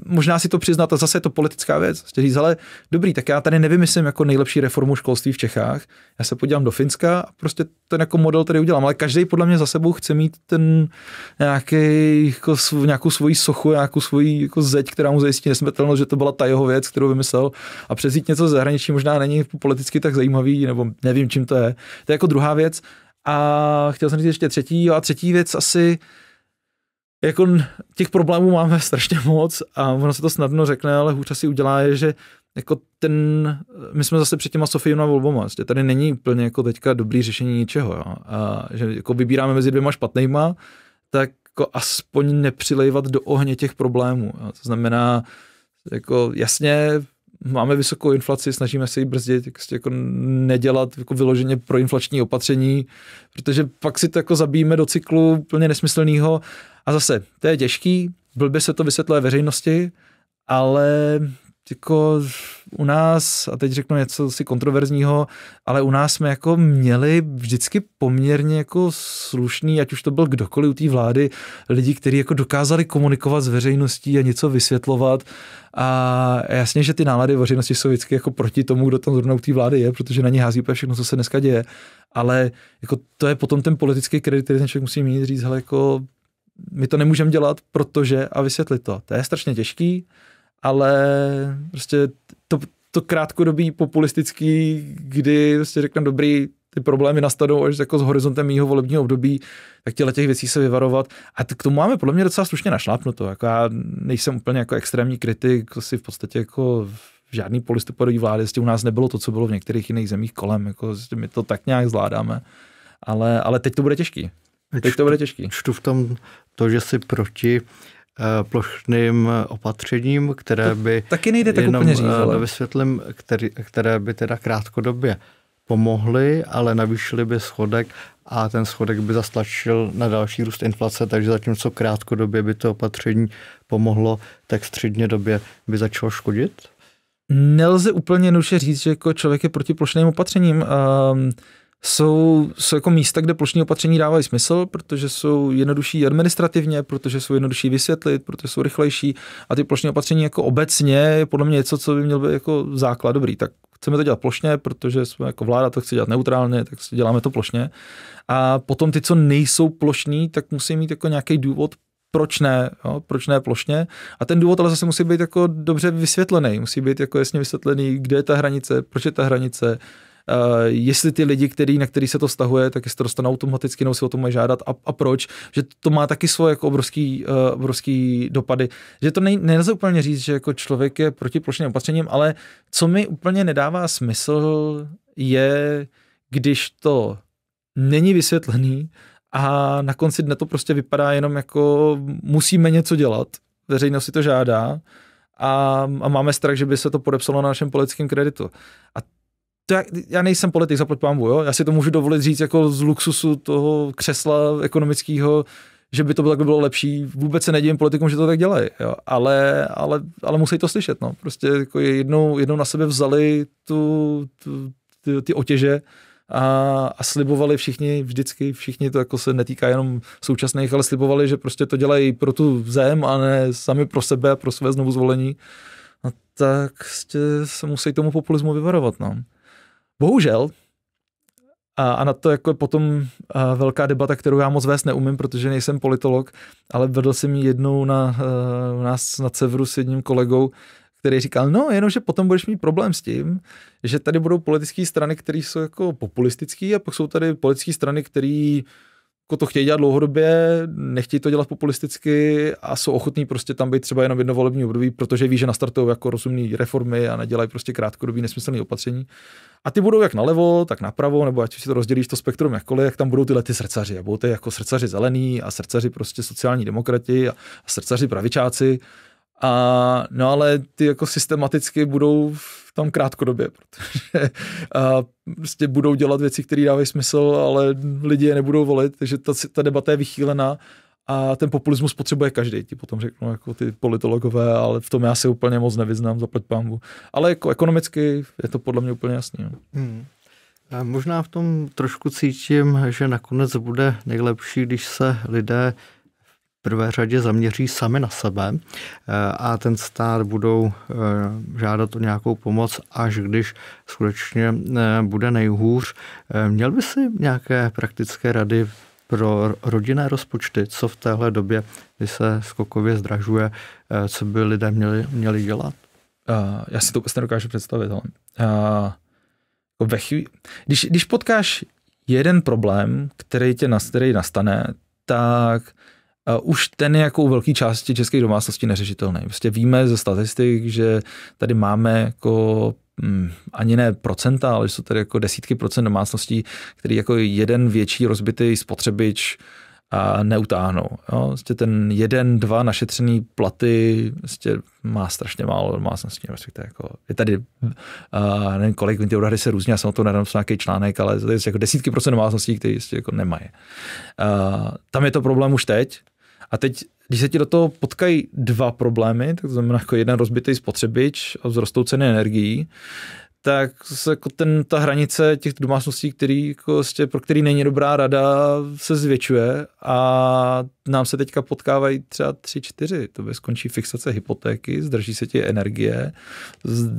[SPEAKER 2] možná si to přiznat a zase je to politická věc. chtěl říct, ale dobrý, tak já tady nevymyslím jako nejlepší reformu školství v Čechách. Já se podívám do Finska a prostě ten jako model tady udělám. Ale každý podle mě za sebou chce mít ten nějaký, jako, nějakou svoji sochu, nějakou svoji jako zeď, která mu zajistí nesmrtelnost, že to byla ta jeho věc, kterou vymyslel. A přezít něco zahraničí možná není politicky tak zajímavý, nebo nevím, čím to je. To je jako druhá věc. A chtěl jsem říct ještě třetí. A třetí věc asi, jako těch problémů máme strašně moc a ono se to snadno řekne, ale hůř si udělá je, že jako ten, my jsme zase před těma Sofiima volbama, že vlastně tady není úplně jako teďka dobrý řešení ničeho, jo. A že jako vybíráme mezi dvěma špatnýma, tak jako aspoň nepřilejvat do ohně těch problémů. Jo. To znamená, jako jasně, máme vysokou inflaci, snažíme se ji brzdit, prostě jako nedělat jako vyloženě pro inflační opatření, protože pak si to jako zabijeme do cyklu plně nesmyslného. A zase, to je těžký, blbě se to vysvětluje veřejnosti, ale jako u nás, a teď řeknu něco si kontroverzního, ale u nás jsme jako měli vždycky poměrně jako slušný, ať už to byl kdokoliv u té vlády, lidi, kteří jako dokázali komunikovat s veřejností a něco vysvětlovat. A jasně, že ty nálady veřejnosti jsou vždycky jako proti tomu, kdo tam zrovna u té vlády je, protože na ně hází úplně všechno, co se dneska děje. Ale jako to je potom ten politický kredit, který ten člověk musí mít, říct, hele, jako my to nemůžeme dělat, protože a vysvětlit to. To je strašně těžký, ale prostě to, to krátkodobý populistický, kdy prostě řeknu dobrý, ty problémy nastanou až jako s horizontem mýho volebního období, tak těle těch věcí se vyvarovat. A k tomu máme podle mě docela slušně našlápnuto. Jako já nejsem úplně jako extrémní kritik, to si v podstatě jako v žádný polistopadový vlády, jestli u nás nebylo to, co bylo v některých jiných zemích kolem, jako my to tak nějak zvládáme.
[SPEAKER 1] Ale, ale teď to bude těžký. Teď čtu, to bude těžký. Čtu v tom to, že si proti Eh, plošným opatřením, které by... To taky nejde tak jenom, úplně říct, eh, ale... Vysvětlím, který, které by teda krátkodobě pomohly, ale navýšily by schodek a ten schodek by zastlačil na další růst inflace, takže zatímco krátkodobě by to opatření pomohlo, tak středně době by začalo škodit?
[SPEAKER 2] Nelze úplně nuše říct, že jako člověk je proti plošným opatřením. Um, jsou, jsou jako místa, kde plošní opatření dávají smysl, protože jsou jednodušší administrativně, protože jsou jednodušší vysvětlit, protože jsou rychlejší a ty plošní opatření jako obecně je podle mě něco, co by měl být jako základ dobrý. Tak chceme to dělat plošně, protože jsme jako vláda to chce dělat neutrálně, tak děláme to plošně. A potom ty, co nejsou plošní, tak musí mít jako nějaký důvod, proč ne, jo, proč ne plošně. A ten důvod ale zase musí být jako dobře vysvětlený, musí být jako jasně vysvětlený, kde je ta hranice, proč je ta hranice, Eh, jestli ty lidi, který, na který se to stahuje, tak jestli to dostanou automaticky, nebo si o tom mají žádat a, a proč, že to má taky svoje jako obrovský, uh, obrovský dopady. Že to nej, nelze úplně říct, že jako člověk je proti plošným opatřením, ale co mi úplně nedává smysl, je, když to není vysvětlený a na konci dne to prostě vypadá jenom jako musíme něco dělat, veřejnost si to žádá a, a máme strach, že by se to podepsalo na našem politickém kreditu. A to já, já nejsem politik, zaplať pambu, jo? Já si to můžu dovolit říct jako z luxusu toho křesla ekonomického, že by to bylo, bylo lepší. Vůbec se nedivím politikům, že to tak dělají, jo? Ale, ale, ale musí to slyšet. No. Prostě jako jednou, jednou na sebe vzali tu, tu, ty, ty otěže a, a slibovali všichni vždycky, všichni to jako se netýká jenom současných, ale slibovali, že prostě to dělají pro tu zem a ne sami pro sebe, pro své znovu zvolení. A no tak prostě se musí tomu populismu vyvarovat. No. Bohužel, a, a na to jako potom a velká debata, kterou já moc vést neumím, protože nejsem politolog, ale vedl jsem ji jednou na, e, u nás na severu s jedním kolegou, který říkal, no jenom, že potom budeš mít problém s tím, že tady budou politické strany, které jsou jako populistické a pak jsou tady politické strany, které jako to chtějí dělat dlouhodobě, nechtějí to dělat populisticky a jsou ochotní prostě tam být třeba jenom jednovolební období, protože ví, že nastartují jako rozumné reformy a nedělají prostě krátkodobý nesmyslné opatření. A ty budou jak nalevo, tak napravo, nebo ať si to rozdělíš to spektrum jakkoliv, jak tam budou tyhle ty srdcaři. A budou ty jako srdcaři zelený a srdcaři prostě sociální demokrati a, a srdcaři pravičáci. A, no ale ty jako systematicky budou v tom krátkodobě, protože a, prostě budou dělat věci, které dávají smysl, ale lidi je nebudou volit, takže ta, ta debata je vychýlená a ten populismus potřebuje každý, ti potom řeknu jako ty politologové, ale v tom já se úplně moc nevyznám, zaplať pambu. Ale jako
[SPEAKER 1] ekonomicky je to podle mě úplně jasný. No. Hmm. A možná v tom trošku cítím, že nakonec bude nejlepší, když se lidé prvé řadě zaměří sami na sebe eh, a ten stát budou eh, žádat o nějakou pomoc, až když skutečně eh, bude nejhůř. Měl by si nějaké praktické rady pro rodinné rozpočty, co v téhle době, kdy se skokově zdražuje, co by lidé měli, měli dělat?
[SPEAKER 2] Uh, já si to vůbec nedokážu představit. Ale, uh, ve chví- když, když potkáš jeden problém, který tě který nastane, tak Eh, už ten je jako u velké části českých domácností neřešitelný. Prostě víme ze statistik, že tady máme jako hm, ani ne procenta, ale jsou tady jako desítky procent domácností, který jako jeden větší rozbitý spotřebič a eh, neutáhnou. Jo? Vlastně ten jeden, dva našetřený platy vlastně má strašně málo domácností. Vlastně jako, je tady, a eh, nevím kolik, ty odhady se různě, já jsem o to nedávno nějaký článek, ale to je jako desítky procent domácností, které vlastně prostě jako nemají. A tam je to problém už teď, a teď, když se ti do toho potkají dva problémy, tak to znamená jako jeden rozbitý spotřebič a vzrostou ceny energií, tak jako ten, ta hranice těch domácností, který, jako, vlastně, pro který není dobrá rada, se zvětšuje a nám se teďka potkávají třeba tři, čtyři. To by skončí fixace hypotéky, zdraží se ti energie,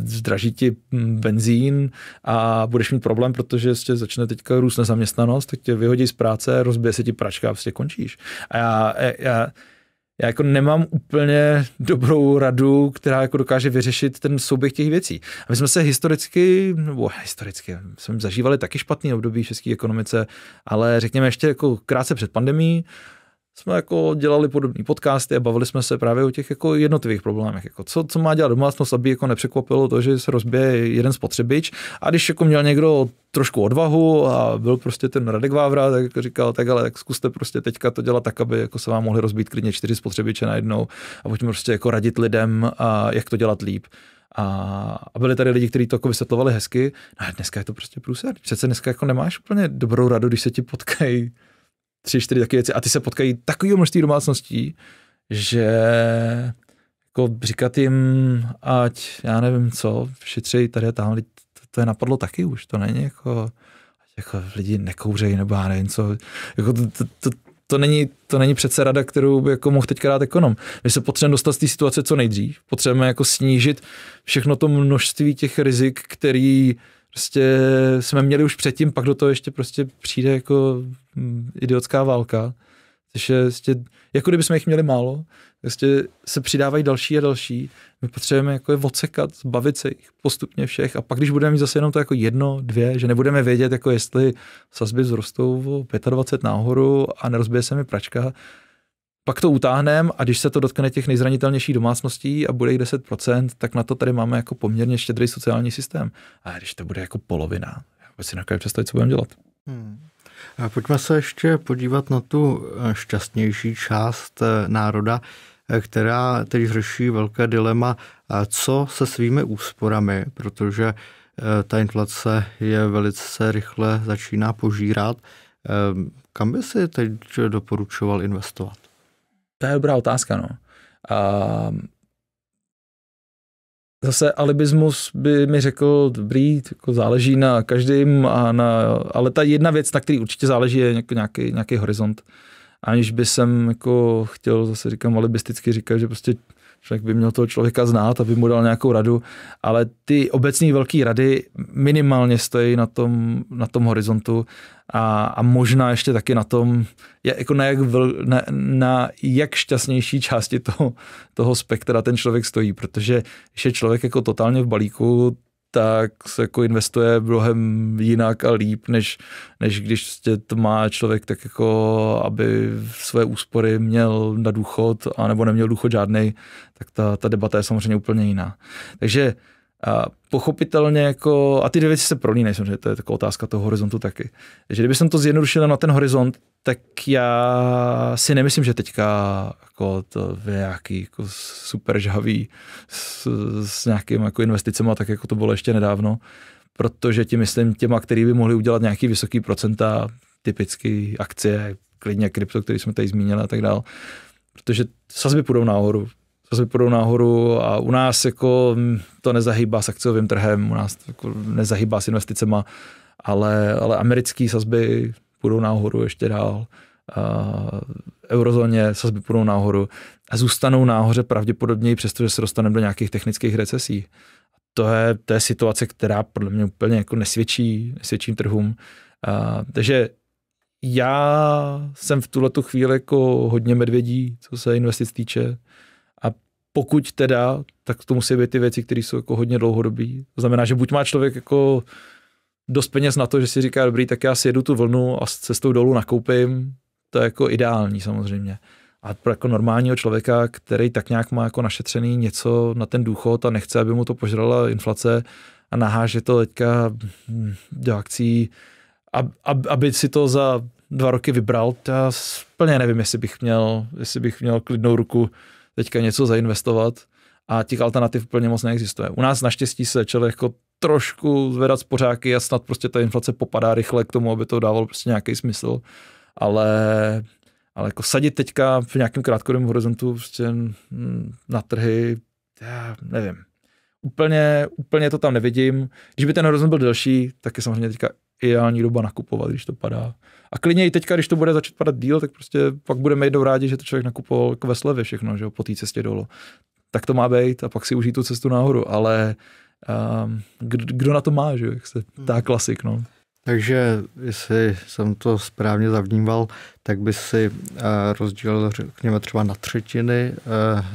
[SPEAKER 2] zdraží ti hm, benzín a budeš mít problém, protože ještě vlastně začne teďka růst nezaměstnanost, tak tě vyhodí z práce, rozbije se ti pračka a vlastně končíš. A já, já já jako nemám úplně dobrou radu, která jako dokáže vyřešit ten souběh těch věcí. A my jsme se historicky, nebo historicky, jsme zažívali taky špatný období v české ekonomice, ale řekněme ještě jako krátce před pandemí, jsme jako dělali podobné podcasty a bavili jsme se právě o těch jako jednotlivých problémech. Jako co, co má dělat domácnost, aby jako nepřekvapilo to, že se rozbije jeden spotřebič. A když jako měl někdo trošku odvahu a byl prostě ten Radek Vávra, tak jako říkal, tak ale tak zkuste prostě teďka to dělat tak, aby jako se vám mohli rozbít klidně čtyři spotřebiče najednou a pojďme prostě jako radit lidem, a jak to dělat líp. A, byli tady lidi, kteří to jako vysvětlovali hezky. No a dneska je to prostě průser. Přece dneska jako nemáš úplně dobrou radu, když se ti potkají tři, čtyři takové věci a ty se potkají takový množství domácností, že jako říkat jim, ať já nevím co, šetřej tady a tam, to, to je napadlo taky už, to není jako, jako lidi nekouřejí nebo já nevím co, jako to, to, to, to není, to není přece rada, kterou by jako mohl teďka dát ekonom. My se potřebujeme dostat z té situace co nejdřív, potřebujeme jako snížit všechno to množství těch rizik, který prostě jsme měli už předtím, pak do toho ještě prostě přijde jako mm, idiotská válka, což je prostě, jako kdyby jsme jich měli málo, prostě se přidávají další a další, my potřebujeme jako je odsekat, bavit se jich postupně všech a pak když budeme mít zase jenom to jako jedno, dvě, že nebudeme vědět, jako jestli sazby vzrostou o 25 nahoru a nerozbije se mi pračka, pak to utáhneme a když se to dotkne těch nejzranitelnějších domácností a bude jich 10%, tak na to tady máme jako poměrně štědrý sociální systém. A když to bude jako polovina, já jako vůbec si nedokážu představit, co budeme
[SPEAKER 1] dělat. Hmm. A pojďme se ještě podívat na tu eh, šťastnější část eh, národa, eh, která teď řeší velké dilema, co se svými úsporami, protože ta inflace je velice rychle začíná požírat. Ehm, kam by si teď doporučoval investovat?
[SPEAKER 2] To je dobrá otázka, no. A zase alibismus by mi řekl, dobrý, jako záleží na každém, a na, ale ta jedna věc, na který určitě záleží, je jako nějaký, nějaký horizont. Aniž by jsem jako chtěl, zase říkám alibisticky, říkat, že prostě člověk by měl toho člověka znát, aby mu dal nějakou radu, ale ty obecní velké rady minimálně stojí na tom, na tom horizontu a, a možná ještě taky na tom, jako na jak, vl, na, na jak šťastnější části toho, toho spektra ten člověk stojí, protože když je člověk jako totálně v balíku, tak se jako investuje mnohem jinak a líp, než, než když prostě to má člověk tak jako, aby své úspory měl na důchod, anebo neměl důchod žádný, tak ta, ta debata je samozřejmě úplně jiná. Takže a pochopitelně jako, a ty dvě věci se prolínají, samozřejmě, to je taková otázka toho horizontu taky. Takže kdyby jsem to zjednodušil na ten horizont, tak já si nemyslím, že teďka jako to je nějaký jako super žhavý s, s nějakým jako investicemi, tak jako to bylo ještě nedávno, protože ti myslím těma, který by mohli udělat nějaký vysoký procenta, typicky akcie, klidně krypto, který jsme tady zmínili a tak dál, protože sazby půjdou nahoru, zase půjdou nahoru a u nás jako mm, to nezahýbá s akciovým trhem, u nás to jako nezahýbá s investicema, ale, ale americké sazby půjdou nahoru ještě dál. a eurozóně sazby půjdou nahoru a zůstanou nahoře pravděpodobně i přesto, že se dostaneme do nějakých technických recesí. To je, to je situace, která podle mě úplně jako nesvědčí, nesvědčí trhům. A, takže já jsem v tuhle chvíli jako hodně medvědí, co se investic týče pokud teda, tak to musí být ty věci, které jsou jako hodně dlouhodobé. To znamená, že buď má člověk jako dost peněz na to, že si říká, dobrý, tak já si jedu tu vlnu a s cestou dolů nakoupím, to je jako ideální samozřejmě. A pro jako normálního člověka, který tak nějak má jako našetřený něco na ten důchod a nechce, aby mu to požrala inflace a naháže to teďka hm, do akcí, ab, aby si to za dva roky vybral, to já plně nevím, jestli bych měl, jestli bych měl klidnou ruku teďka něco zainvestovat a těch alternativ úplně moc neexistuje. U nás naštěstí se začalo jako trošku zvedat spořáky a snad prostě ta inflace popadá rychle k tomu, aby to dávalo prostě nějaký smysl, ale, ale jako sadit teďka v nějakém krátkodobém horizontu prostě na trhy, já nevím. Úplně, úplně to tam nevidím. Když by ten horizont byl delší, tak je samozřejmě teďka ideální doba nakupovat, když to padá. A klidně i teďka, když to bude začít padat díl, tak prostě pak budeme jednou rádi, že to člověk nakupoval k veslevě všechno, že jo, po té cestě dolů. Tak to má být a pak si užít tu cestu nahoru, ale um, ehm, kdo, kdo na to má, že jo, jak se tá hmm. klasik, no.
[SPEAKER 1] Takže, jestli jsem to správně zavníval, tak by si uh, rozdělil, řekněme, třeba na třetiny uh,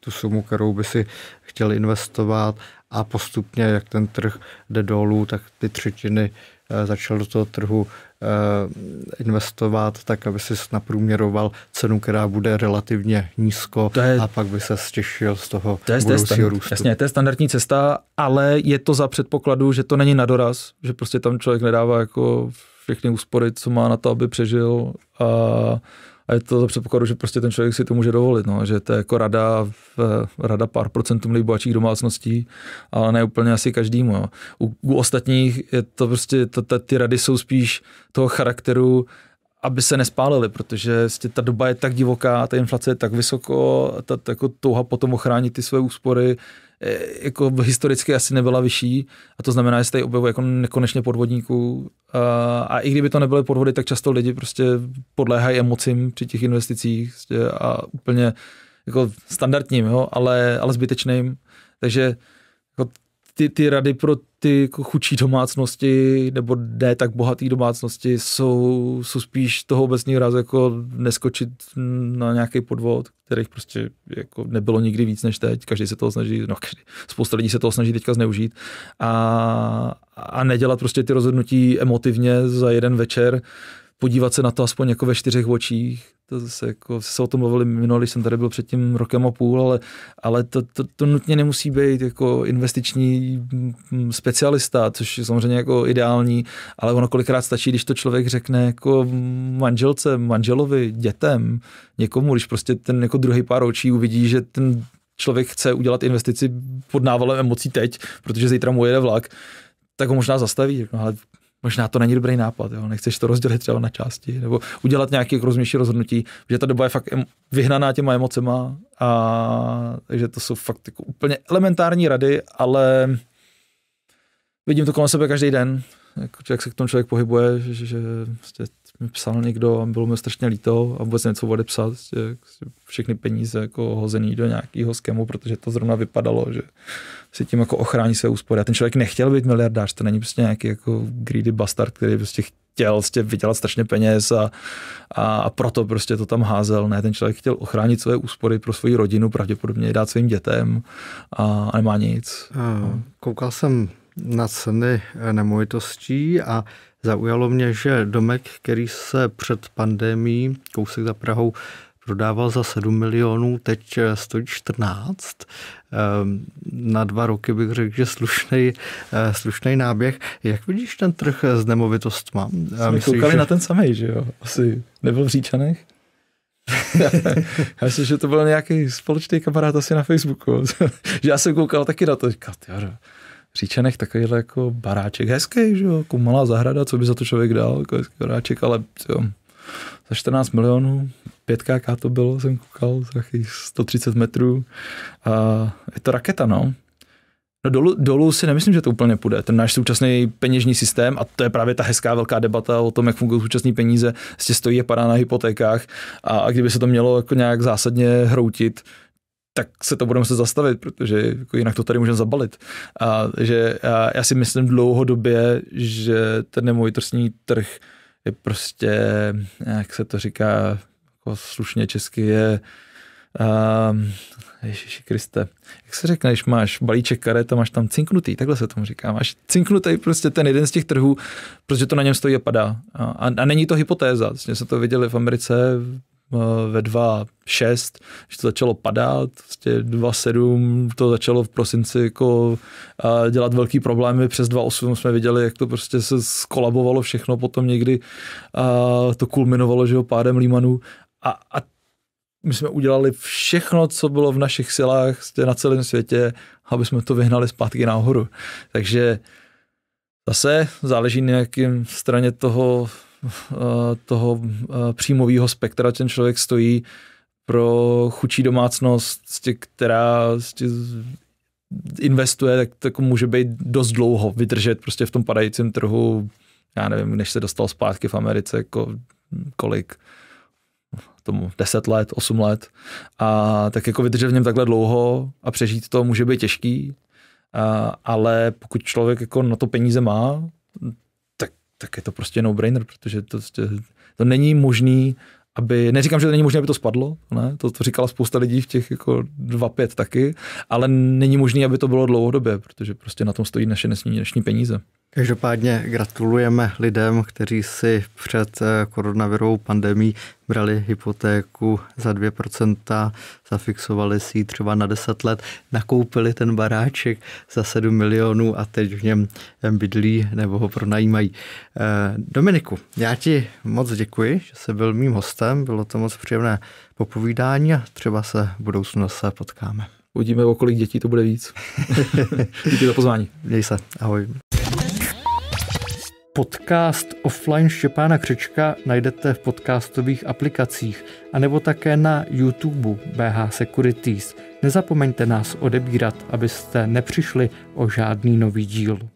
[SPEAKER 1] tu sumu, kterou by si chtěl investovat a postupně, jak ten trh jde dolů, tak ty třetiny uh, Eh, začal do toho trhu eh, investovat, tak aby si naprůměroval cenu, která bude relativně nízko to je, a pak by se stěšil z toho to je, budoucího to je, růstu. Jasně,
[SPEAKER 2] to je standardní cesta, ale je to za předpokladu, že to není na doraz, že prostě tam člověk nedává jako všechny úspory, co má na to, aby přežil a a je to za předpokladu, že prostě ten člověk si to může dovolit, no, že to je jako rada, v, rada pár procentům nejbohatších domácností, ale ne úplně asi každému. Jo. No. U, u ostatních je to prostě, to, ta, ty rady jsou spíš toho charakteru, aby se nespálili, protože prostě ta doba je tak divoká, ta inflace je tak vysoko, ta, ta jako touha potom ochránit ty své úspory, Eh, jako historicky asi nebyla vyšší a to znamená, že se tady objevuje jako nekonečně podvodníků a, a i kdyby to nebyly podvody, tak často lidi prostě podléhají emocím při těch investicích prostě a úplně jako standardním, jo, ale, ale zbytečným. Takže jako ty, ty rady pro ty jako chudší domácnosti nebo ne tak bohaté domácnosti jsou, jsou spíš toho obecní raz jako neskočit na nějaký podvod, kterých prostě jako nebylo nikdy víc než teď. Každý se toho snaží, no každý, spousta lidí se toho snaží teďka zneužít a, a nedělat prostě ty rozhodnutí emotivně za jeden večer, podívat se na to aspoň jako ve čtyřech očích. To zase jako, se o tom mluvili minulý, když jsem tady byl před tím rokem a půl, ale, ale to, to, to, nutně nemusí být jako investiční mm, mm, specialista, což je samozřejmě jako ideální, ale ono kolikrát stačí, když to člověk řekne jako manželce, manželovi, dětem, někomu, když prostě ten jako druhý pár očí uvidí, že ten člověk chce udělat investici pod návalem emocí teď, protože zítra mu jede vlak, tak ho možná zastaví. No, ale možná to není dobrý nápad, jo? nechceš to rozdělit třeba na části, nebo udělat nějaké jako rozumější rozhodnutí, že ta doba je fakt vyhnaná těma emocema, a, takže to jsou fakt jako úplně elementární rady, ale vidím to kolem sebe každý den, jako, jak se k tomu člověk pohybuje, že, že že prostě mi psal někdo a bylo mi strašně líto a vůbec něco odepsat, prostě, všechny peníze jako hozený do nějakého skému, protože to zrovna vypadalo, že si tím jako ochrání své úspory. A ten člověk nechtěl být miliardář, to není prostě nějaký jako greedy bastard, který prostě chtěl prostě vydělat strašně peněz a, a, a proto prostě to tam házel. Ne, ten člověk chtěl ochránit své úspory pro svoji rodinu,
[SPEAKER 1] pravděpodobně dát svým dětem a, a nemá nic. A, koukal jsem na ceny nemovitostí a zaujalo mě, že domek, který se před pandemí kousek za Prahou prodával za 7 milionů, teď stojí 14. Ehm, na dva roky bych řekl, že slušný, eh, slušný náběh. Jak vidíš ten trh s nemovitostma? Jsme Myslíš, koukali že... na ten
[SPEAKER 2] samý, že jo? Asi nebyl v Říčanech? já myslím, že to byl nějaký společný kamarád asi na Facebooku, že já jsem koukal taky na to, říkal, příčenech takovýhle jako baráček, hezký, že jo, jako malá zahrada, co by za to člověk dal, jako hezký baráček, ale jo, za 14 milionů, 5 KK to bylo, jsem koukal, za 130 metrů a je to raketa, no. No dolů, dolů si nemyslím, že to úplně půjde. Ten náš současný peněžní systém, a to je právě ta hezká velká debata o tom, jak fungují současné peníze, stojí a padá na hypotékách a, a kdyby se to mělo jako nějak zásadně hroutit, tak se to budeme se zastavit, protože jako jinak to tady můžeme zabalit. A, že a já si myslím dlouhodobě, že ten nemovitostní trh je prostě, jak se to říká jako slušně česky, je um, Kriste, jak se řekne, když máš balíček karet a máš tam cinknutý, takhle se tomu říká, máš cinknutý prostě ten jeden z těch trhů, protože to na něm stojí a padá. A, a, a není to hypotéza, vlastně se to viděli v Americe, Eh, ve 2.6, že to začalo padat, vlastně prostě 2.7 to začalo v prosinci jako eh, dělat velký problémy, přes 2.8 jsme viděli, jak to prostě se skolabovalo všechno, potom někdy eh, to kulminovalo, že jo, pádem Límanů a, a my jsme udělali všechno, co bylo v našich silách prostě na celém světě, aby jsme to vyhnali zpátky nahoru. Takže zase záleží na jakém straně toho Eh, toho eh, příjmového spektra ten člověk stojí pro chučí domácnost, která investuje, tak, tak jako může být dost dlouho vydržet prostě v tom padajícím trhu, já nevím, než se dostal zpátky v Americe, jako kolik, tomu 10 let, 8 let a tak jako vydržet v něm takhle dlouho a přežít to může být těžký, a, ale pokud člověk jako na to peníze má, tak je to prostě no-brainer, protože to, prostě, to není možný, aby, neříkám, že to není možné, aby to spadlo, ne? To, to říkala spousta lidí v těch jako 2-5 taky, ale není možné, aby to bylo dlouhodobě, protože prostě na tom stojí naše dnešní peníze.
[SPEAKER 1] Každopádně gratulujeme lidem, kteří si před eh, koronavirovou pandemí brali hypotéku za 2%, zafixovali si ji třeba na 10 let, nakoupili ten baráček za 7 milionů a teď v něm eh, bydlí nebo ho pronajímají. Eh, Dominiku, já ti moc děkuji, že jsi byl mým hostem, bylo to moc příjemné popovídání a třeba se v budoucnu zase potkáme. Uvidíme, o kolik dětí to bude víc. Díky za pozvání. Měj se. Ahoj. Podcast offline Štěpána Křečka najdete v podcastových aplikacích a nebo také na YouTube BH Securities. Nezapomeňte nás odebírat, abyste nepřišli o žádný nový díl.